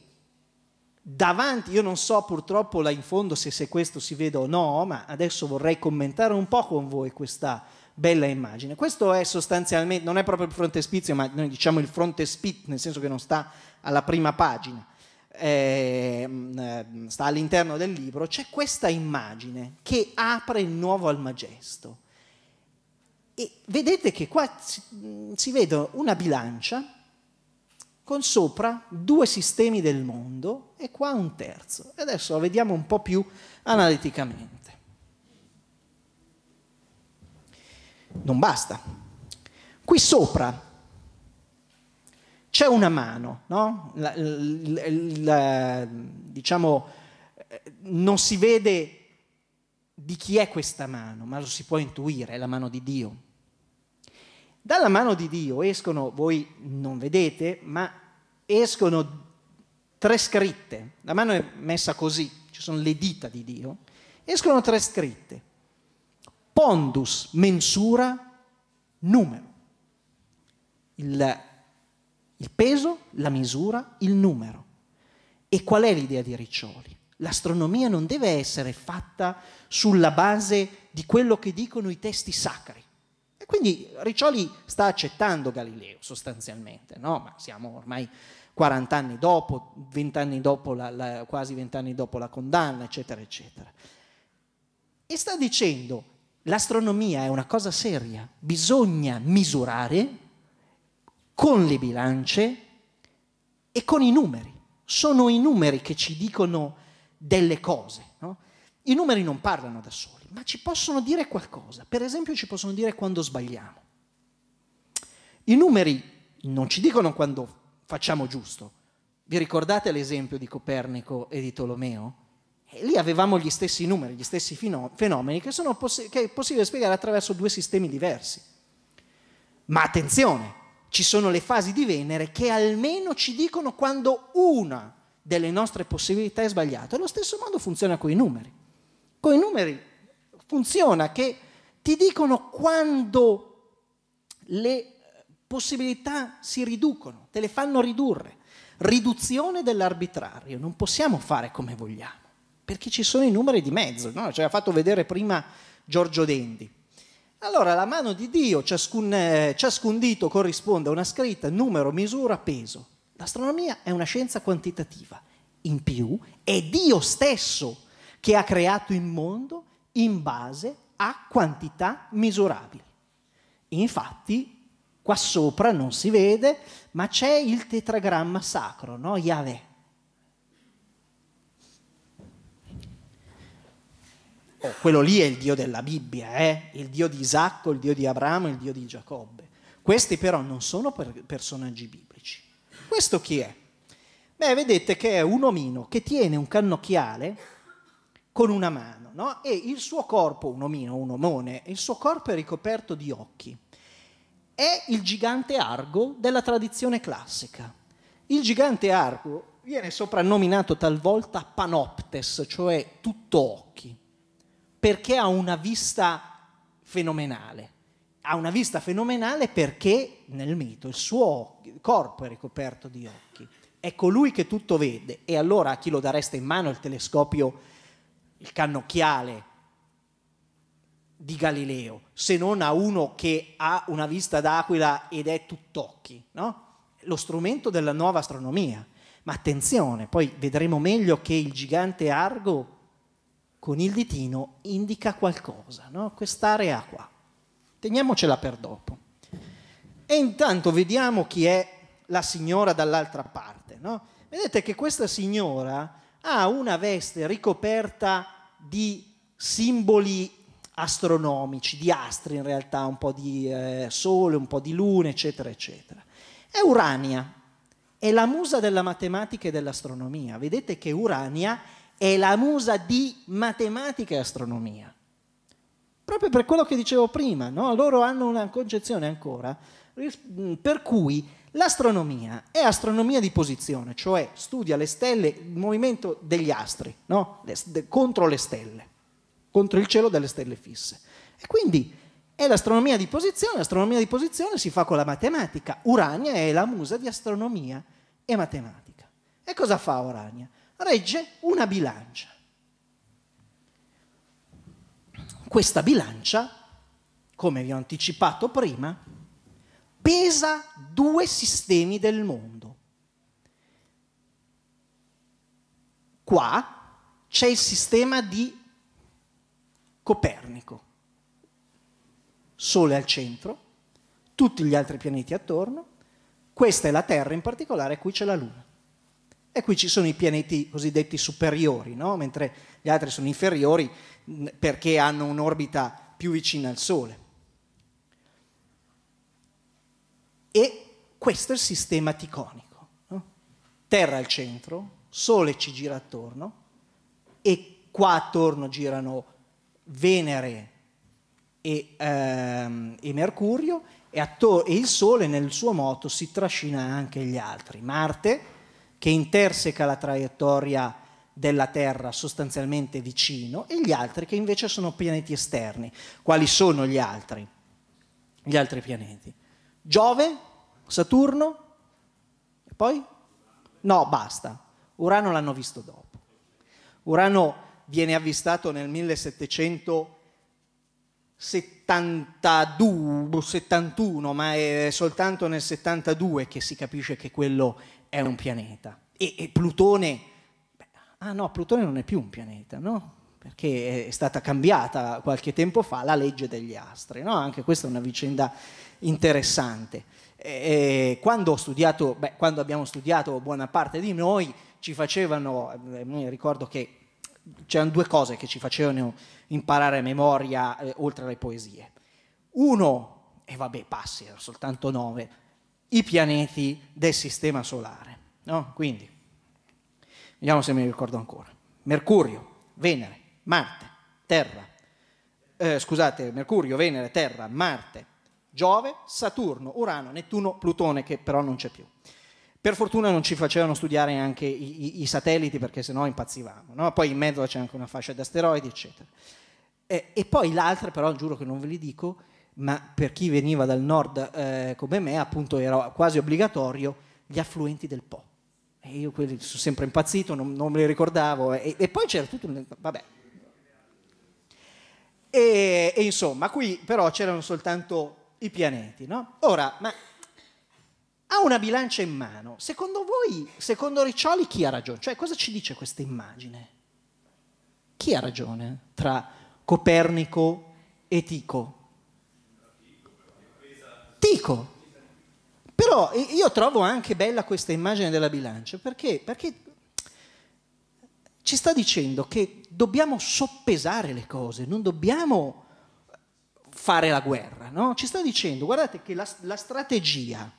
davanti, io non so purtroppo là in fondo se, se questo si vede o no, ma adesso vorrei commentare un po' con voi questa bella immagine. Questo è sostanzialmente, non è proprio il frontespizio, ma noi diciamo il frontespit, nel senso che non sta alla prima pagina, eh, sta all'interno del libro, c'è questa immagine che apre il nuovo Almagesto. E vedete che qua si, si vede una bilancia con sopra due sistemi del mondo e qua un terzo. E adesso lo vediamo un po' più analiticamente. Non basta. Qui sopra c'è una mano, no? la, la, la, diciamo, eh, non si vede di chi è questa mano, ma lo si può intuire, è la mano di Dio. Dalla mano di Dio escono, voi non vedete, ma escono tre scritte. La mano è messa così, ci sono le dita di Dio. Escono tre scritte. Pondus, mensura, numero. Il, il peso, la misura, il numero. E qual è l'idea di Riccioli? L'astronomia non deve essere fatta sulla base di quello che dicono i testi sacri quindi Riccioli sta accettando Galileo sostanzialmente, no? ma siamo ormai 40 anni dopo, 20 anni dopo la, la, quasi 20 anni dopo la condanna, eccetera, eccetera. E sta dicendo, l'astronomia è una cosa seria, bisogna misurare con le bilance e con i numeri. Sono i numeri che ci dicono delle cose. No? I numeri non parlano da soli ma ci possono dire qualcosa. Per esempio ci possono dire quando sbagliamo. I numeri non ci dicono quando facciamo giusto. Vi ricordate l'esempio di Copernico e di Tolomeo? E eh, lì avevamo gli stessi numeri, gli stessi fenomeni che, poss- che è possibile spiegare attraverso due sistemi diversi. Ma attenzione, ci sono le fasi di Venere che almeno ci dicono quando una delle nostre possibilità è sbagliata. E lo stesso modo funziona con i numeri. Con i numeri funziona, che ti dicono quando le possibilità si riducono, te le fanno ridurre. Riduzione dell'arbitrario, non possiamo fare come vogliamo, perché ci sono i numeri di mezzo, no? ce l'ha fatto vedere prima Giorgio Dendi. Allora la mano di Dio, ciascun, eh, ciascun dito corrisponde a una scritta, numero, misura, peso. L'astronomia è una scienza quantitativa. In più è Dio stesso che ha creato il mondo in base a quantità misurabili. Infatti, qua sopra non si vede, ma c'è il tetragramma sacro, no? Yahweh. Oh, quello lì è il Dio della Bibbia, eh? il Dio di Isacco, il Dio di Abramo, il Dio di Giacobbe. Questi però non sono per personaggi biblici. Questo chi è? Beh, vedete che è un omino che tiene un cannocchiale con una mano no? e il suo corpo, un omino, un omone, il suo corpo è ricoperto di occhi. È il gigante Argo della tradizione classica. Il gigante Argo viene soprannominato talvolta Panoptes, cioè tutto occhi, perché ha una vista fenomenale. Ha una vista fenomenale perché nel mito il suo corpo è ricoperto di occhi. È colui che tutto vede e allora a chi lo dareste in mano il telescopio il cannocchiale di Galileo, se non a uno che ha una vista d'aquila ed è tutt'occhi, no? Lo strumento della nuova astronomia. Ma attenzione, poi vedremo meglio che il gigante Argo con il ditino indica qualcosa, no? Quest'area qua. Teniamocela per dopo. E intanto vediamo chi è la signora dall'altra parte, no? Vedete che questa signora ha una veste ricoperta di simboli astronomici, di astri in realtà, un po' di eh, sole, un po' di lune, eccetera, eccetera. È Urania, è la musa della matematica e dell'astronomia. Vedete che Urania è la musa di matematica e astronomia. Proprio per quello che dicevo prima, no? loro hanno una concezione ancora per cui L'astronomia è astronomia di posizione, cioè studia le stelle, il movimento degli astri, no? le, de, contro le stelle, contro il cielo delle stelle fisse. E quindi è l'astronomia di posizione, l'astronomia di posizione si fa con la matematica. Urania è la musa di astronomia e matematica. E cosa fa Urania? Regge una bilancia. Questa bilancia, come vi ho anticipato prima, pesa due sistemi del mondo. Qua c'è il sistema di Copernico. Sole al centro, tutti gli altri pianeti attorno, questa è la Terra in particolare, qui c'è la Luna. E qui ci sono i pianeti cosiddetti superiori, no? mentre gli altri sono inferiori perché hanno un'orbita più vicina al Sole. E questo è il sistema ticonico. No? Terra al centro, Sole ci gira attorno e qua attorno girano Venere e, ehm, e Mercurio e, e il Sole nel suo moto si trascina anche gli altri. Marte, che interseca la traiettoria della Terra sostanzialmente vicino e gli altri che invece sono pianeti esterni. Quali sono gli altri? Gli altri pianeti. Giove, Saturno, e poi? No, basta. Urano l'hanno visto dopo. Urano viene avvistato nel 1772, 71, ma è soltanto nel 72 che si capisce che quello è un pianeta. E, e Plutone, beh, ah no, Plutone non è più un pianeta, no? Perché è stata cambiata qualche tempo fa la legge degli astri, no? Anche questa è una vicenda interessante. E quando, studiato, beh, quando abbiamo studiato buona parte di noi, ci facevano, eh, ricordo che c'erano due cose che ci facevano imparare a memoria eh, oltre alle poesie. Uno, e vabbè passi, erano soltanto nove, i pianeti del Sistema Solare. No? Quindi, vediamo se mi ricordo ancora. Mercurio, Venere, Marte, Terra, eh, scusate, Mercurio, Venere, Terra, Marte, Giove, Saturno, Urano, Nettuno, Plutone, che però non c'è più. Per fortuna non ci facevano studiare anche i, i, i satelliti perché sennò impazzivamo. No? Poi in mezzo c'è anche una fascia di asteroidi, eccetera. Eh, e poi l'altra, però giuro che non ve li dico, ma per chi veniva dal nord eh, come me, appunto era quasi obbligatorio, gli affluenti del Po. E io quelli sono sempre impazzito, non, non me li ricordavo. E, e poi c'era tutto... vabbè. E, e insomma, qui però c'erano soltanto i pianeti, no? Ora, ma ha una bilancia in mano. Secondo voi, secondo Riccioli, chi ha ragione? Cioè, cosa ci dice questa immagine? Chi ha ragione tra Copernico e Tico? Tico. Però io trovo anche bella questa immagine della bilancia perché, perché ci sta dicendo che dobbiamo soppesare le cose, non dobbiamo fare la guerra, no? ci sta dicendo, guardate che la, la strategia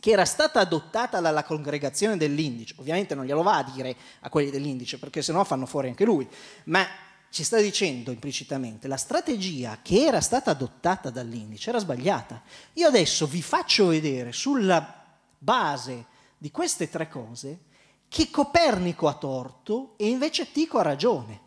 che era stata adottata dalla congregazione dell'indice, ovviamente non glielo va a dire a quelli dell'indice perché sennò fanno fuori anche lui, ma ci sta dicendo implicitamente la strategia che era stata adottata dall'indice era sbagliata. Io adesso vi faccio vedere sulla base di queste tre cose che Copernico ha torto e invece Tico ha ragione.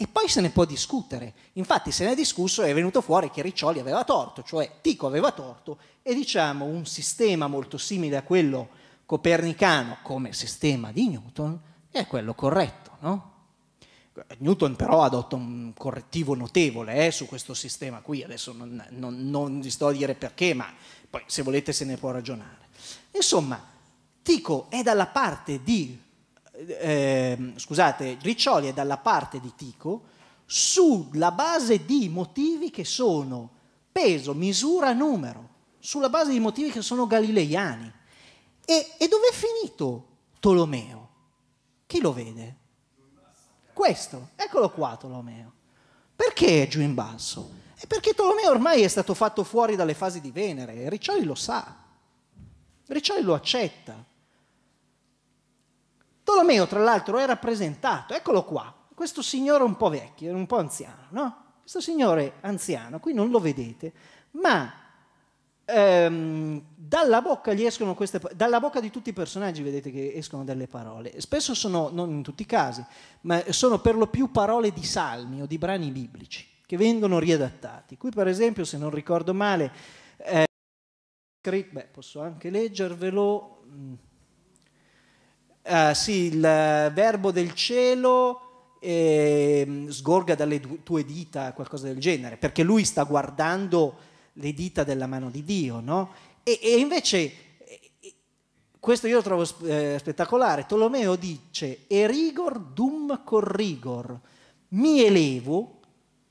E poi se ne può discutere. Infatti se ne è discusso e è venuto fuori che Riccioli aveva torto, cioè Tico aveva torto e diciamo un sistema molto simile a quello copernicano come sistema di Newton è quello corretto, no? Newton però ha adotta un correttivo notevole eh, su questo sistema qui, adesso non, non, non, vi sto a dire perché, ma poi se volete se ne può ragionare. Insomma, Tico è dalla parte di eh, scusate, Riccioli è dalla parte di Tico sulla base di motivi che sono peso, misura, numero, sulla base di motivi che sono galileiani. E, e dove è finito Tolomeo? Chi lo vede? Questo, eccolo qua Tolomeo. Perché è giù in basso? È perché Tolomeo ormai è stato fatto fuori dalle fasi di Venere e Riccioli lo sa. Riccioli lo accetta. Tolomeo, tra l'altro, è rappresentato, eccolo qua, questo signore un po' vecchio, un po' anziano, no? Questo signore anziano, qui non lo vedete, ma ehm, dalla bocca gli escono queste parole, dalla bocca di tutti i personaggi vedete che escono delle parole. Spesso sono, non in tutti i casi, ma sono per lo più parole di salmi o di brani biblici che vengono riadattati. Qui per esempio, se non ricordo male, eh, beh, posso anche leggervelo mm, Uh, sì, il verbo del cielo eh, sgorga dalle tue dita, qualcosa del genere, perché lui sta guardando le dita della mano di Dio, no? E, e invece, eh, questo io lo trovo eh, spettacolare, Tolomeo dice, erigor dum corrigor, mi elevo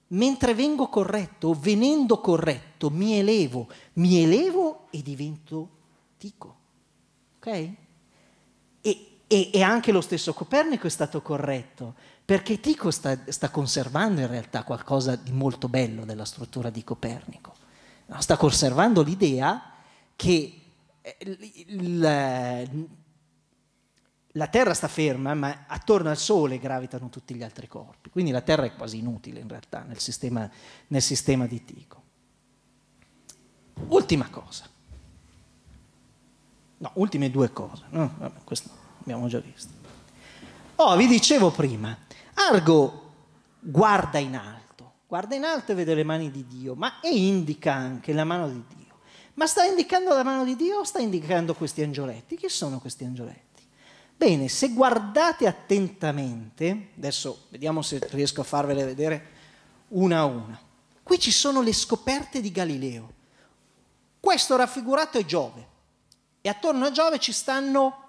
mentre vengo corretto, venendo corretto, mi elevo, mi elevo e divento tico, ok? E e, e, anche lo stesso Copernico è stato corretto, perché Tico sta, sta, conservando in realtà qualcosa di molto bello della struttura di Copernico. Sta conservando l'idea che eh, la, la Terra sta ferma, ma attorno al Sole gravitano tutti gli altri corpi. Quindi la Terra è quasi inutile in realtà nel sistema, nel sistema di Tico. Ultima cosa. No, ultime due cose. No, vabbè, questo abbiamo già visto. Oh, vi dicevo prima, Argo guarda in alto, guarda in alto e vede le mani di Dio, ma e indica anche la mano di Dio. Ma sta indicando la mano di Dio o sta indicando questi angioletti? Chi sono questi angioletti? Bene, se guardate attentamente, adesso vediamo se riesco a farvele vedere una a una. Qui ci sono le scoperte di Galileo. Questo raffigurato è Giove e attorno a Giove ci stanno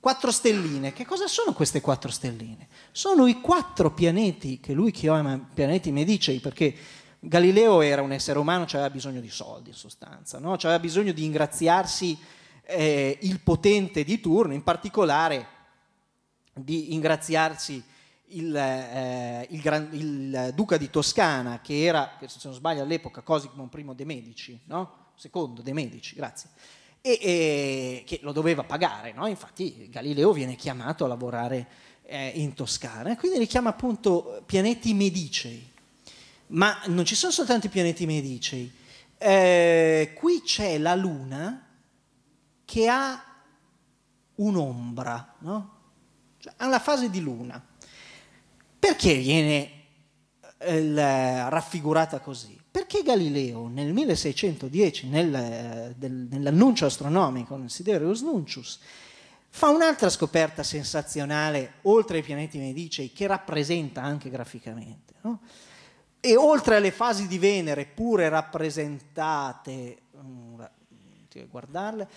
Quattro stelline. Che cosa sono queste quattro stelline? Sono i quattro pianeti che lui chiama pianeti medicei, perché Galileo era un essere umano, cioè aveva bisogno di soldi in sostanza, no? Cioè aveva bisogno di ingraziarsi eh, il potente di turno, in particolare di ingraziarsi il, eh, il, gran, il duca di Toscana, che era, se non sbaglio all'epoca, Cosimo I de' Medici, no? secondo de Medici, grazie, e, e, che lo doveva pagare, no? infatti Galileo viene chiamato a lavorare eh, in Toscana, quindi li chiama appunto pianeti medicei, ma non ci sono soltanto i pianeti medicei, eh, qui c'è la Luna che ha un'ombra, no? cioè, ha una fase di Luna. Perché viene eh, raffigurata così? Perché Galileo nel 1610, nel, eh, del, nell'annuncio astronomico, nel Sidereus Nuncius, fa un'altra scoperta sensazionale, oltre ai pianeti medicei, che rappresenta anche graficamente. No? E oltre alle fasi di Venere, pure rappresentate, mm, guardarle,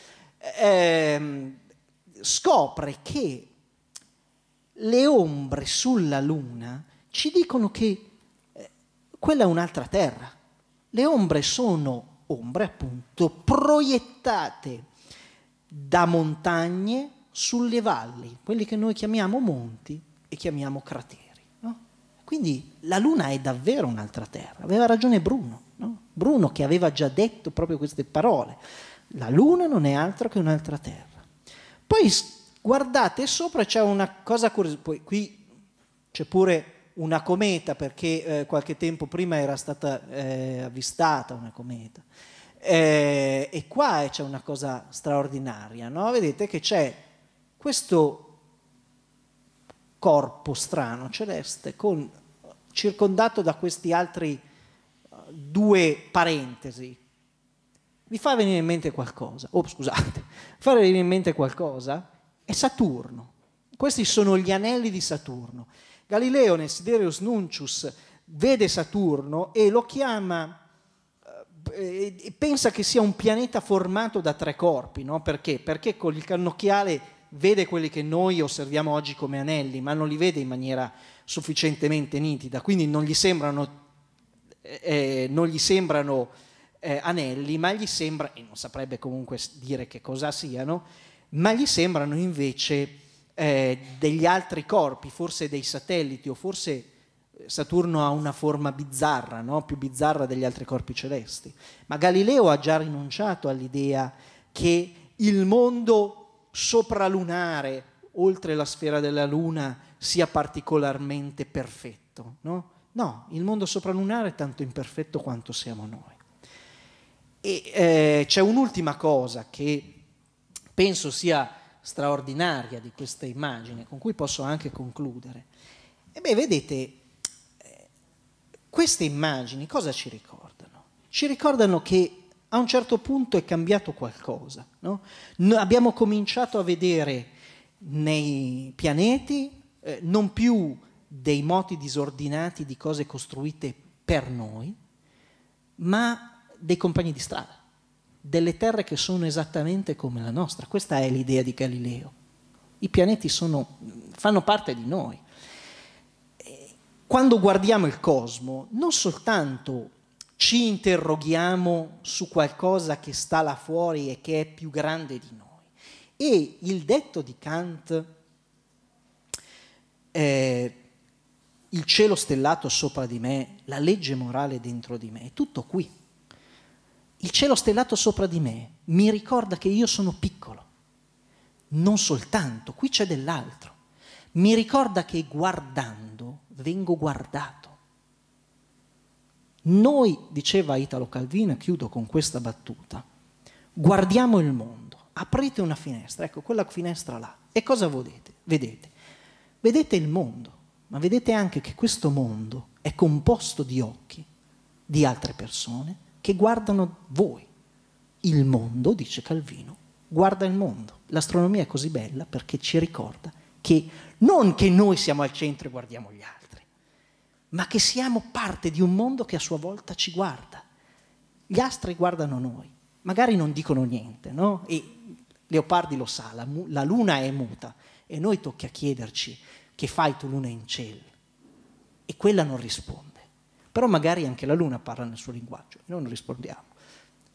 ehm, scopre che le ombre sulla Luna ci dicono che eh, quella è un'altra Terra le ombre sono ombre, appunto, proiettate da montagne sulle valli, quelli che noi chiamiamo monti e chiamiamo crateri. No? Quindi la Luna è davvero un'altra Terra. Aveva ragione Bruno, no? Bruno che aveva già detto proprio queste parole. La Luna non è altro che un'altra Terra. Poi guardate sopra c'è una cosa curiosa, poi qui c'è pure una cometa, perché eh, qualche tempo prima era stata eh, avvistata una cometa. Eh, e qua c'è una cosa straordinaria, no? vedete che c'è questo corpo strano celeste con, circondato da questi altri eh, due parentesi. Vi fa venire in mente qualcosa, oh scusate, fa venire in mente qualcosa? È Saturno. Questi sono gli anelli di Saturno. Galileo nel Sidereus Nuncius vede Saturno e lo chiama eh, e pensa che sia un pianeta formato da tre corpi, no? Perché? Perché con il cannocchiale vede quelli che noi osserviamo oggi come anelli, ma non li vede in maniera sufficientemente nitida, quindi non gli sembrano, eh, eh non gli sembrano eh, anelli, ma gli sembra, e non saprebbe comunque dire che cosa siano, ma gli sembrano invece eh, degli altri corpi, forse dei satelliti o forse eh, Saturno ha una forma bizzarra, no? più bizzarra degli altri corpi celesti. Ma Galileo ha già rinunciato all'idea che il mondo sopralunare, oltre la sfera della Luna, sia particolarmente perfetto. No, no il mondo sopralunare è tanto imperfetto quanto siamo noi. E eh, c'è un'ultima cosa che penso sia straordinaria di questa immagine, con cui posso anche concludere. E beh, vedete, eh, queste immagini cosa ci ricordano? Ci ricordano che a un certo punto è cambiato qualcosa. No? No, abbiamo cominciato a vedere nei pianeti eh, non più dei moti disordinati di cose costruite per noi, ma dei compagni di strada delle terre che sono esattamente come la nostra. Questa è l'idea di Galileo. I pianeti sono, fanno parte di noi. Quando guardiamo il cosmo, non soltanto ci interroghiamo su qualcosa che sta là fuori e che è più grande di noi. E il detto di Kant, eh, il cielo stellato sopra di me, la legge morale dentro di me, è tutto qui il cielo stellato sopra di me mi ricorda che io sono piccolo, non soltanto, qui c'è dell'altro, mi ricorda che guardando vengo guardato. Noi, diceva Italo Calvino, e chiudo con questa battuta, guardiamo il mondo, aprite una finestra, ecco quella finestra là, e cosa vedete? Vedete, vedete il mondo, ma vedete anche che questo mondo è composto di occhi di altre persone, che guardano voi. Il mondo, dice Calvino, guarda il mondo. L'astronomia è così bella perché ci ricorda che non che noi siamo al centro e guardiamo gli altri, ma che siamo parte di un mondo che a sua volta ci guarda. Gli astri guardano noi, magari non dicono niente, no? E Leopardi lo sa, la, la luna è muta e noi tocca chiederci che fai tu luna in cielo? E quella non risponde però magari anche la Luna parla nel suo linguaggio, e non rispondiamo.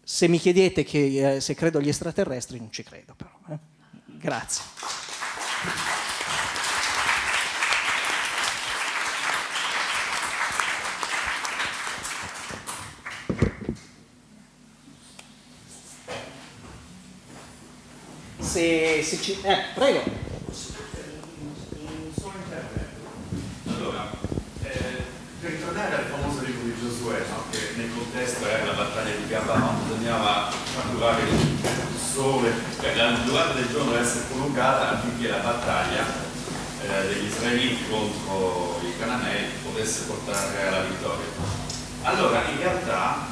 Se mi chiedete che, eh, se credo agli extraterrestri, non ci credo però. Eh. Grazie. Se, se ci, eh, prego. contesto era la battaglia di Gabbana, bisognava catturare il sole, cioè la durata del giorno deve essere prolungata affinché la battaglia eh, degli israeliti contro i cananei potesse portare alla vittoria. Allora, in realtà,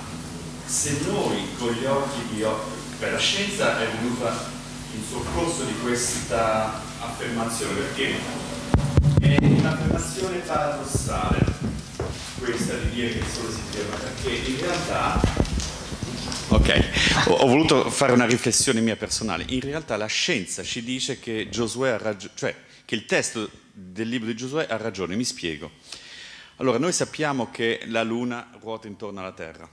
se noi con gli occhi di occhi, cioè per la scienza è venuta in soccorso di questa affermazione perché è un'affermazione paradossale questa di dire che il Sole si ferma, perché in realtà... Ok, ho, ho, voluto fare una riflessione mia personale. In realtà la scienza ci dice che, Giosuè ha ragione cioè, che il testo del libro di Giosuè ha ragione, mi spiego. Allora, noi sappiamo che la Luna ruota intorno alla Terra,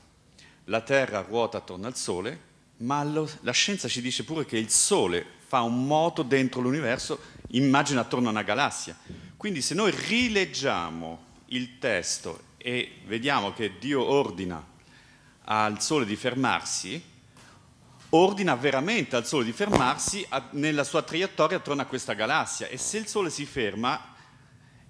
la Terra ruota attorno al Sole, ma lo, la scienza ci dice pure che il Sole fa un moto dentro l'universo, immagina attorno a una galassia. Quindi se noi rileggiamo il testo e vediamo che Dio ordina al sole di fermarsi, ordina veramente al Sole di fermarsi nella sua traiettoria attorno a questa galassia e se il Sole si ferma,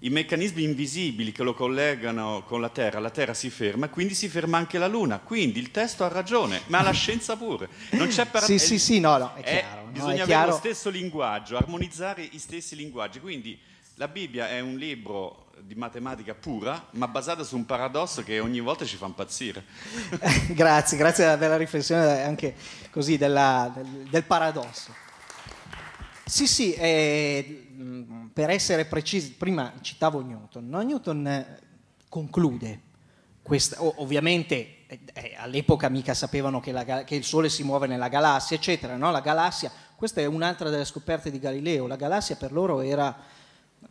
i meccanismi invisibili che lo collegano con la Terra, la Terra si ferma, quindi si ferma anche la Luna. Quindi il testo ha ragione, ma la scienza pure. Non c'è per... Sì, è, sì, sì, no, no, è eh, chiaro. È, no, bisogna avere lo stesso linguaggio, armonizzare i stessi linguaggi. Quindi la Bibbia è un libro di matematica pura, ma basata su un paradosso che ogni volta ci fa impazzire. grazie, grazie alla bella riflessione anche così della, del, del, paradosso. Sì, sì, eh, per essere precisi, prima citavo Newton, no? Newton eh, conclude, questa, ovviamente eh, eh, all'epoca mica sapevano che, la, che, il Sole si muove nella galassia, eccetera, no? la galassia, questa è un'altra delle scoperte di Galileo, la galassia per loro era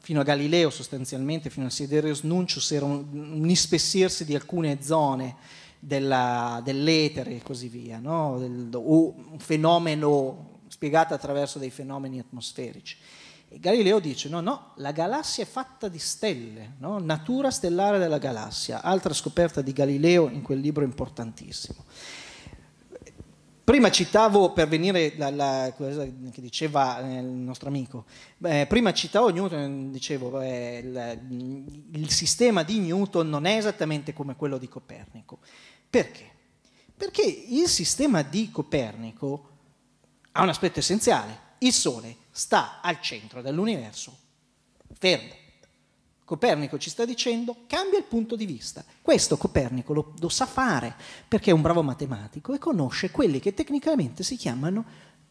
fino a Galileo sostanzialmente, fino a Siderius Nuncius, era un, un ispessirsi di alcune zone della, dell'etere e così via, no? Del, o un fenomeno spiegato attraverso dei fenomeni atmosferici. E Galileo dice: no, no, la galassia è fatta di stelle, no? natura stellare della galassia, altra scoperta di Galileo in quel libro importantissimo. Prima citavo, per venire dalla cosa che diceva eh, il nostro amico, eh, prima citavo Newton, dicevo, eh, il, il sistema di Newton non è esattamente come quello di Copernico. Perché? Perché il sistema di Copernico ha un aspetto essenziale. Il Sole sta al centro dell'universo, fermo. Copernico ci sta dicendo cambia il punto di vista. Questo Copernico lo, lo, sa fare perché è un bravo matematico e conosce quelli che tecnicamente si chiamano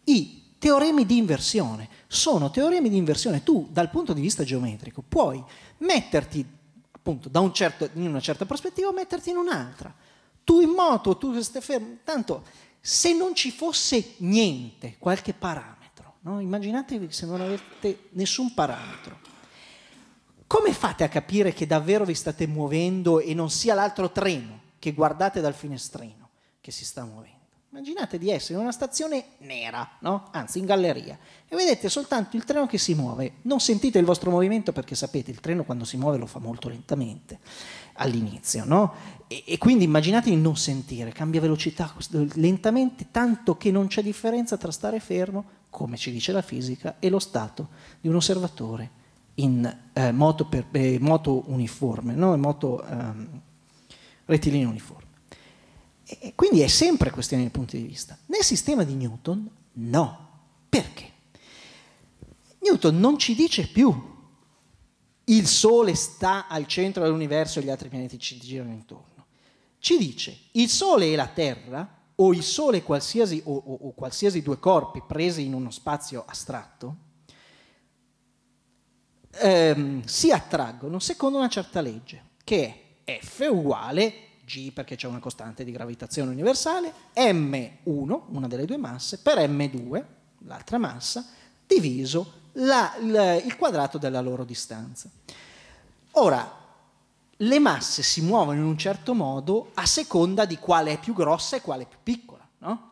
i teoremi di inversione. Sono teoremi di inversione. Tu dal punto di vista geometrico puoi metterti appunto da un certo, in una certa prospettiva o metterti in un'altra. Tu in moto, tu stai fermo, tanto se non ci fosse niente, qualche parametro, no? immaginatevi se non avete nessun parametro come fate a capire che davvero vi state muovendo e non sia l'altro treno che guardate dal finestrino che si sta muovendo? Immaginate di essere in una stazione nera, no? anzi in galleria, e vedete soltanto il treno che si muove. Non sentite il vostro movimento perché sapete, il treno quando si muove lo fa molto lentamente all'inizio, no? e, e, quindi immaginate di non sentire, cambia velocità lentamente, tanto che non c'è differenza tra stare fermo, come ci dice la fisica, e lo stato di un osservatore in eh, moto, per, eh, moto, uniforme, no? moto ehm, rettilineo uniforme. E, e quindi è sempre questione di punti di vista. Nel sistema di Newton no. Perché? Newton non ci dice più il Sole sta al centro dell'universo e gli altri pianeti ci girano intorno. Ci dice il Sole e la Terra, o il Sole qualsiasi, o, o, o qualsiasi due corpi presi in uno spazio astratto, ehm, si attraggono secondo una certa legge, che è F uguale G perché c'è una costante di gravitazione universale, M1, una delle due masse, per M2, l'altra massa, diviso la, la, il quadrato della loro distanza. Ora, le masse si muovono in un certo modo a seconda di quale è più grossa e quale è più piccola. No?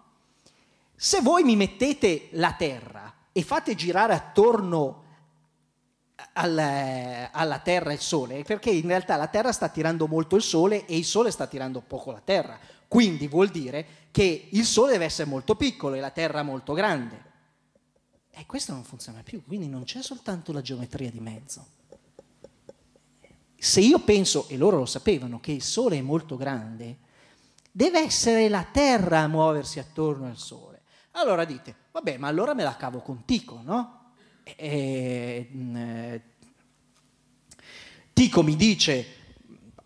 Se voi mi mettete la Terra e fate girare attorno alla, alla Terra e il Sole, perché in realtà la Terra sta tirando molto il Sole e il Sole sta tirando poco la Terra. Quindi vuol dire che il Sole deve essere molto piccolo e la Terra molto grande. E questo non funziona più, quindi non c'è soltanto la geometria di mezzo. Se io penso, e loro lo sapevano, che il Sole è molto grande, deve essere la Terra a muoversi attorno al Sole. Allora dite, vabbè, ma allora me la cavo con Tico, no? Mm, eh, Tico mi dice,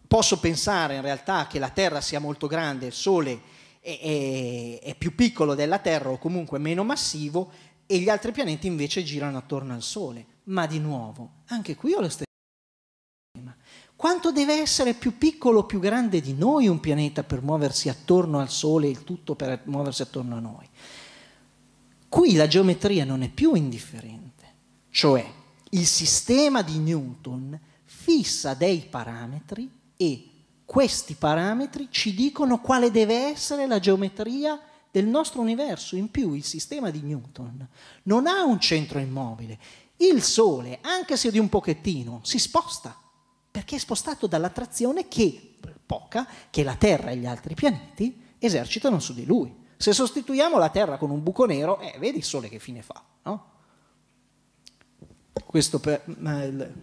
posso pensare in realtà che la Terra sia molto grande, il Sole è, è, è più piccolo della Terra o comunque meno massivo e gli altri pianeti invece girano attorno al Sole. Ma di nuovo, anche qui ho lo stesso problema. Quanto deve essere più piccolo o più grande di noi un pianeta per muoversi attorno al Sole, il tutto per muoversi attorno a noi? Qui la geometria non è più indifferente cioè, il sistema di Newton fissa dei parametri e questi parametri ci dicono quale deve essere la geometria del nostro universo. In più, il sistema di Newton non ha un centro immobile. Il Sole, anche se di un pochettino, si sposta perché è spostato dall'attrazione che poca che la Terra e gli altri pianeti esercitano su di lui. Se sostituiamo la Terra con un buco nero, eh, vedi il Sole che fine fa. Questo per... Il...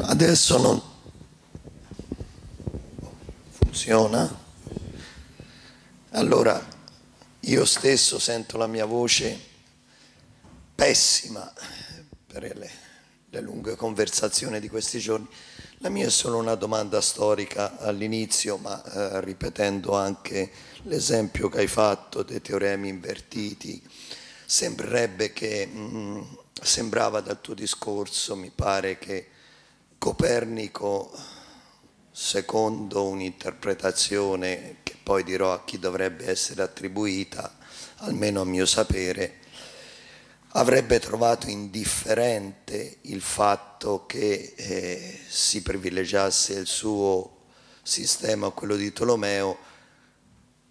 Adesso non funziona. Allora io stesso sento la mia voce pessima per le, le lunghe conversazioni di questi giorni. La mia è solo una domanda storica all'inizio, ma eh, ripetendo anche l'esempio che hai fatto dei teoremi invertiti, sembrerebbe che, mh, mm, sembrava dal tuo discorso, mi pare che Copernico, secondo un'interpretazione che poi dirò a chi dovrebbe essere attribuita, almeno a mio sapere, avrebbe trovato indifferente il fatto che eh, si privilegiasse il suo sistema quello di Tolomeo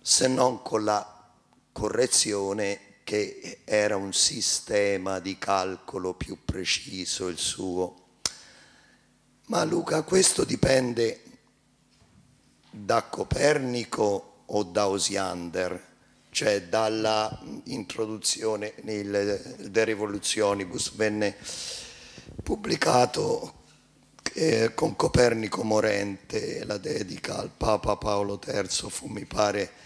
se non con la correzione che era un sistema di calcolo più preciso il suo. Ma Luca, questo dipende da Copernico o da Osiander, cioè dalla introduzione nel De Revolutionibus venne pubblicato eh, con Copernico morente, la dedica al Papa Paolo III fu mi pare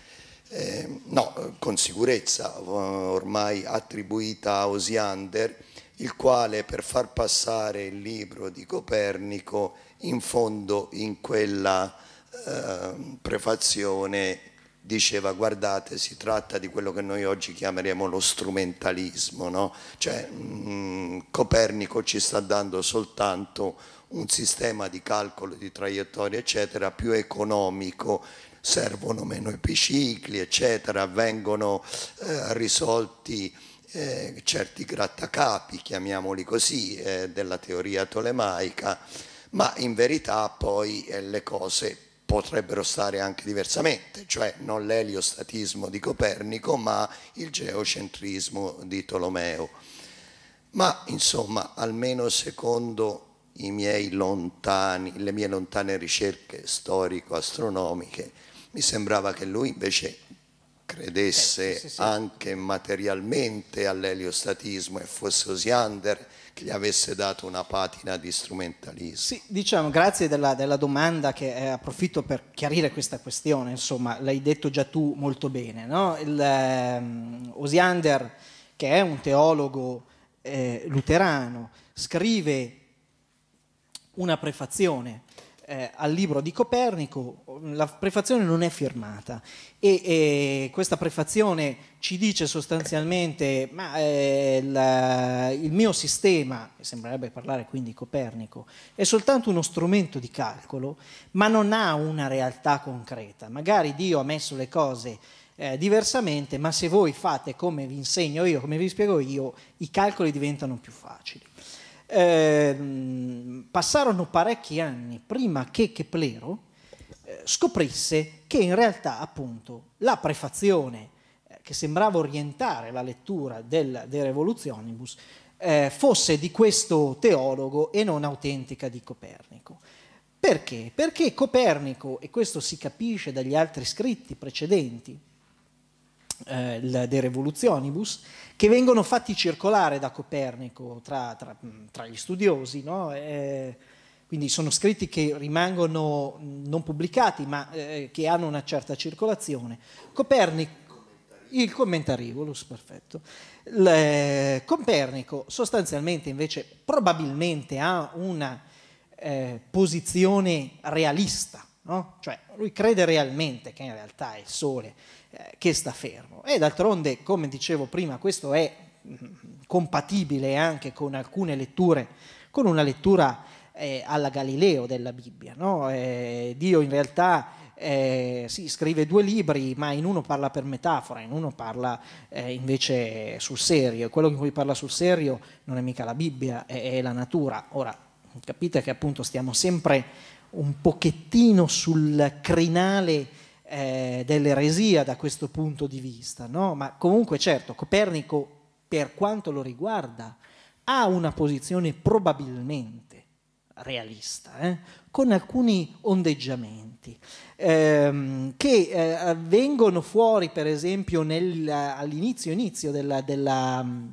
eh, no, con sicurezza eh, ormai attribuita a Osiander, il quale per far passare il libro di Copernico in fondo in quella eh, prefazione diceva guardate si tratta di quello che noi oggi chiameremo lo strumentalismo, no? cioè mh, mm, Copernico ci sta dando soltanto un sistema di calcolo di traiettoria eccetera più economico servono meno i bicicli, eccetera, vengono eh, risolti eh, certi grattacapi, chiamiamoli così, eh, della teoria tolemaica, ma in verità poi eh, le cose potrebbero stare anche diversamente, cioè non l'eliostatismo di Copernico, ma il geocentrismo di Tolomeo. Ma insomma, almeno secondo Lontani, le mie lontane ricerche storico-astronomiche, mi sembrava che lui invece credesse sì, sì, sì. anche materialmente all'eliostatismo e fosse Osiander che gli avesse dato una patina di strumentalismo. Sì, diciamo, grazie della, della domanda che eh, approfitto per chiarire questa questione, insomma, l'hai detto già tu molto bene, no? Il, ehm, Osiander, che è un teologo eh, luterano, scrive una prefazione eh, al libro di Copernico, la prefazione non è firmata e, e questa prefazione ci dice sostanzialmente ma eh, la, il mio sistema, sembrerebbe parlare quindi di Copernico, è soltanto uno strumento di calcolo ma non ha una realtà concreta. Magari Dio ha messo le cose eh, diversamente ma se voi fate come vi insegno io, come vi spiego io, i calcoli diventano più facili eh, passarono parecchi anni prima che Keplero eh, scoprisse che in realtà appunto la prefazione eh, che sembrava orientare la lettura del De Revolutionibus eh, fosse di questo teologo e non autentica di Copernico. Perché? Perché Copernico, e questo si capisce dagli altri scritti precedenti, eh, De Revolutionibus, che vengono fatti circolare da Copernico tra, tra, tra gli studiosi, no? eh, quindi sono scritti che rimangono non pubblicati ma eh, che hanno una certa circolazione. Copernico il commentarivolus, perfetto. Le, eh, Copernico sostanzialmente invece probabilmente ha una eh, posizione realista, no? cioè lui crede realmente che in realtà è il Sole eh, che sta fermo. E d'altronde, come dicevo prima, questo è mm, compatibile anche con alcune letture, con una lettura eh, alla Galileo della Bibbia. No? Eh, Dio in realtà eh, sì, scrive due libri, ma in uno parla per metafora, in uno parla eh, invece sul serio. E quello in cui parla sul serio non è mica la Bibbia, è, è, la natura. Ora, capite che appunto stiamo sempre un pochettino sul crinale eh, dell'eresia da questo punto di vista, no? ma comunque certo Copernico per quanto lo riguarda ha una posizione probabilmente realista, eh? con alcuni ondeggiamenti ehm, che eh, vengono fuori per esempio all'inizio inizio della, della, mm,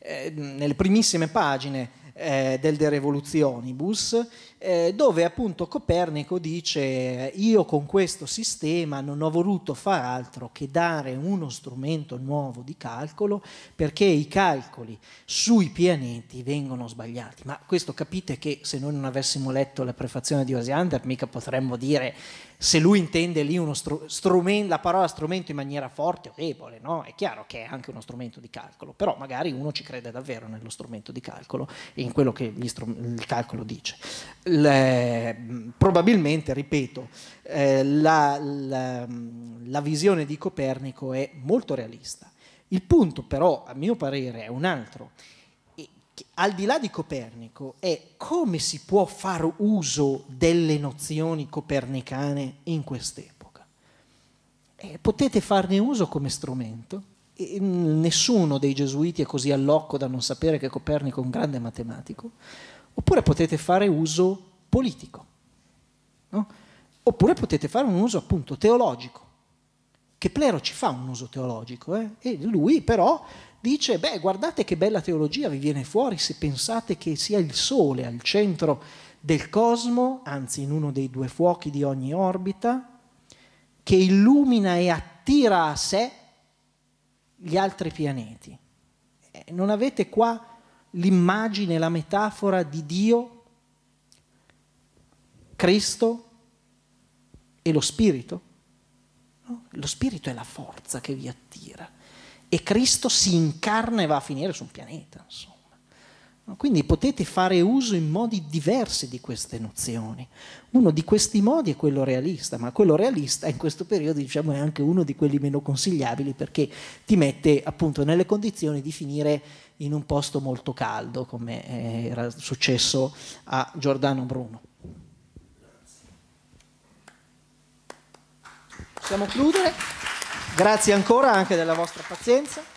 eh, nelle primissime pagine eh, del De Revolutionibus eh, dove appunto Copernico dice io con questo sistema non ho voluto far altro che dare uno strumento nuovo di calcolo perché i calcoli sui pianeti vengono sbagliati. Ma questo capite che se noi non avessimo letto la prefazione di Osiander mica potremmo dire se lui intende lì strumen- la parola strumento in maniera forte o debole, no? È chiaro che è anche uno strumento di calcolo, però magari uno ci crede davvero nello strumento di calcolo e in quello che str- il calcolo dice le, probabilmente, ripeto, eh, la, la, la visione di Copernico è molto realista. Il punto però, a mio parere, è un altro. E, al di là di Copernico è come si può far uso delle nozioni copernicane in quest'epoca. Eh, potete farne uso come strumento. E mm, nessuno dei gesuiti è così allocco da non sapere che Copernico è un grande matematico Oppure potete fare uso politico. No? Oppure potete fare un uso appunto teologico. Che Plero ci fa un uso teologico. Eh? E lui però dice, beh guardate che bella teologia vi viene fuori se pensate che sia il Sole al centro del cosmo, anzi in uno dei due fuochi di ogni orbita, che illumina e attira a sé gli altri pianeti. Eh, non avete qua l'immagine, la metafora di Dio, Cristo e lo Spirito? No? Lo Spirito è la forza che vi attira e Cristo si incarna e va a finire su un pianeta, insomma. Quindi potete fare uso in modi diversi di queste nozioni. Uno di questi modi è quello realista, ma quello realista in questo periodo diciamo, è anche uno di quelli meno consigliabili perché ti mette appunto nelle condizioni di finire in un posto molto caldo come eh, era successo a Giordano Bruno. Possiamo chiudere. Grazie ancora anche della vostra pazienza.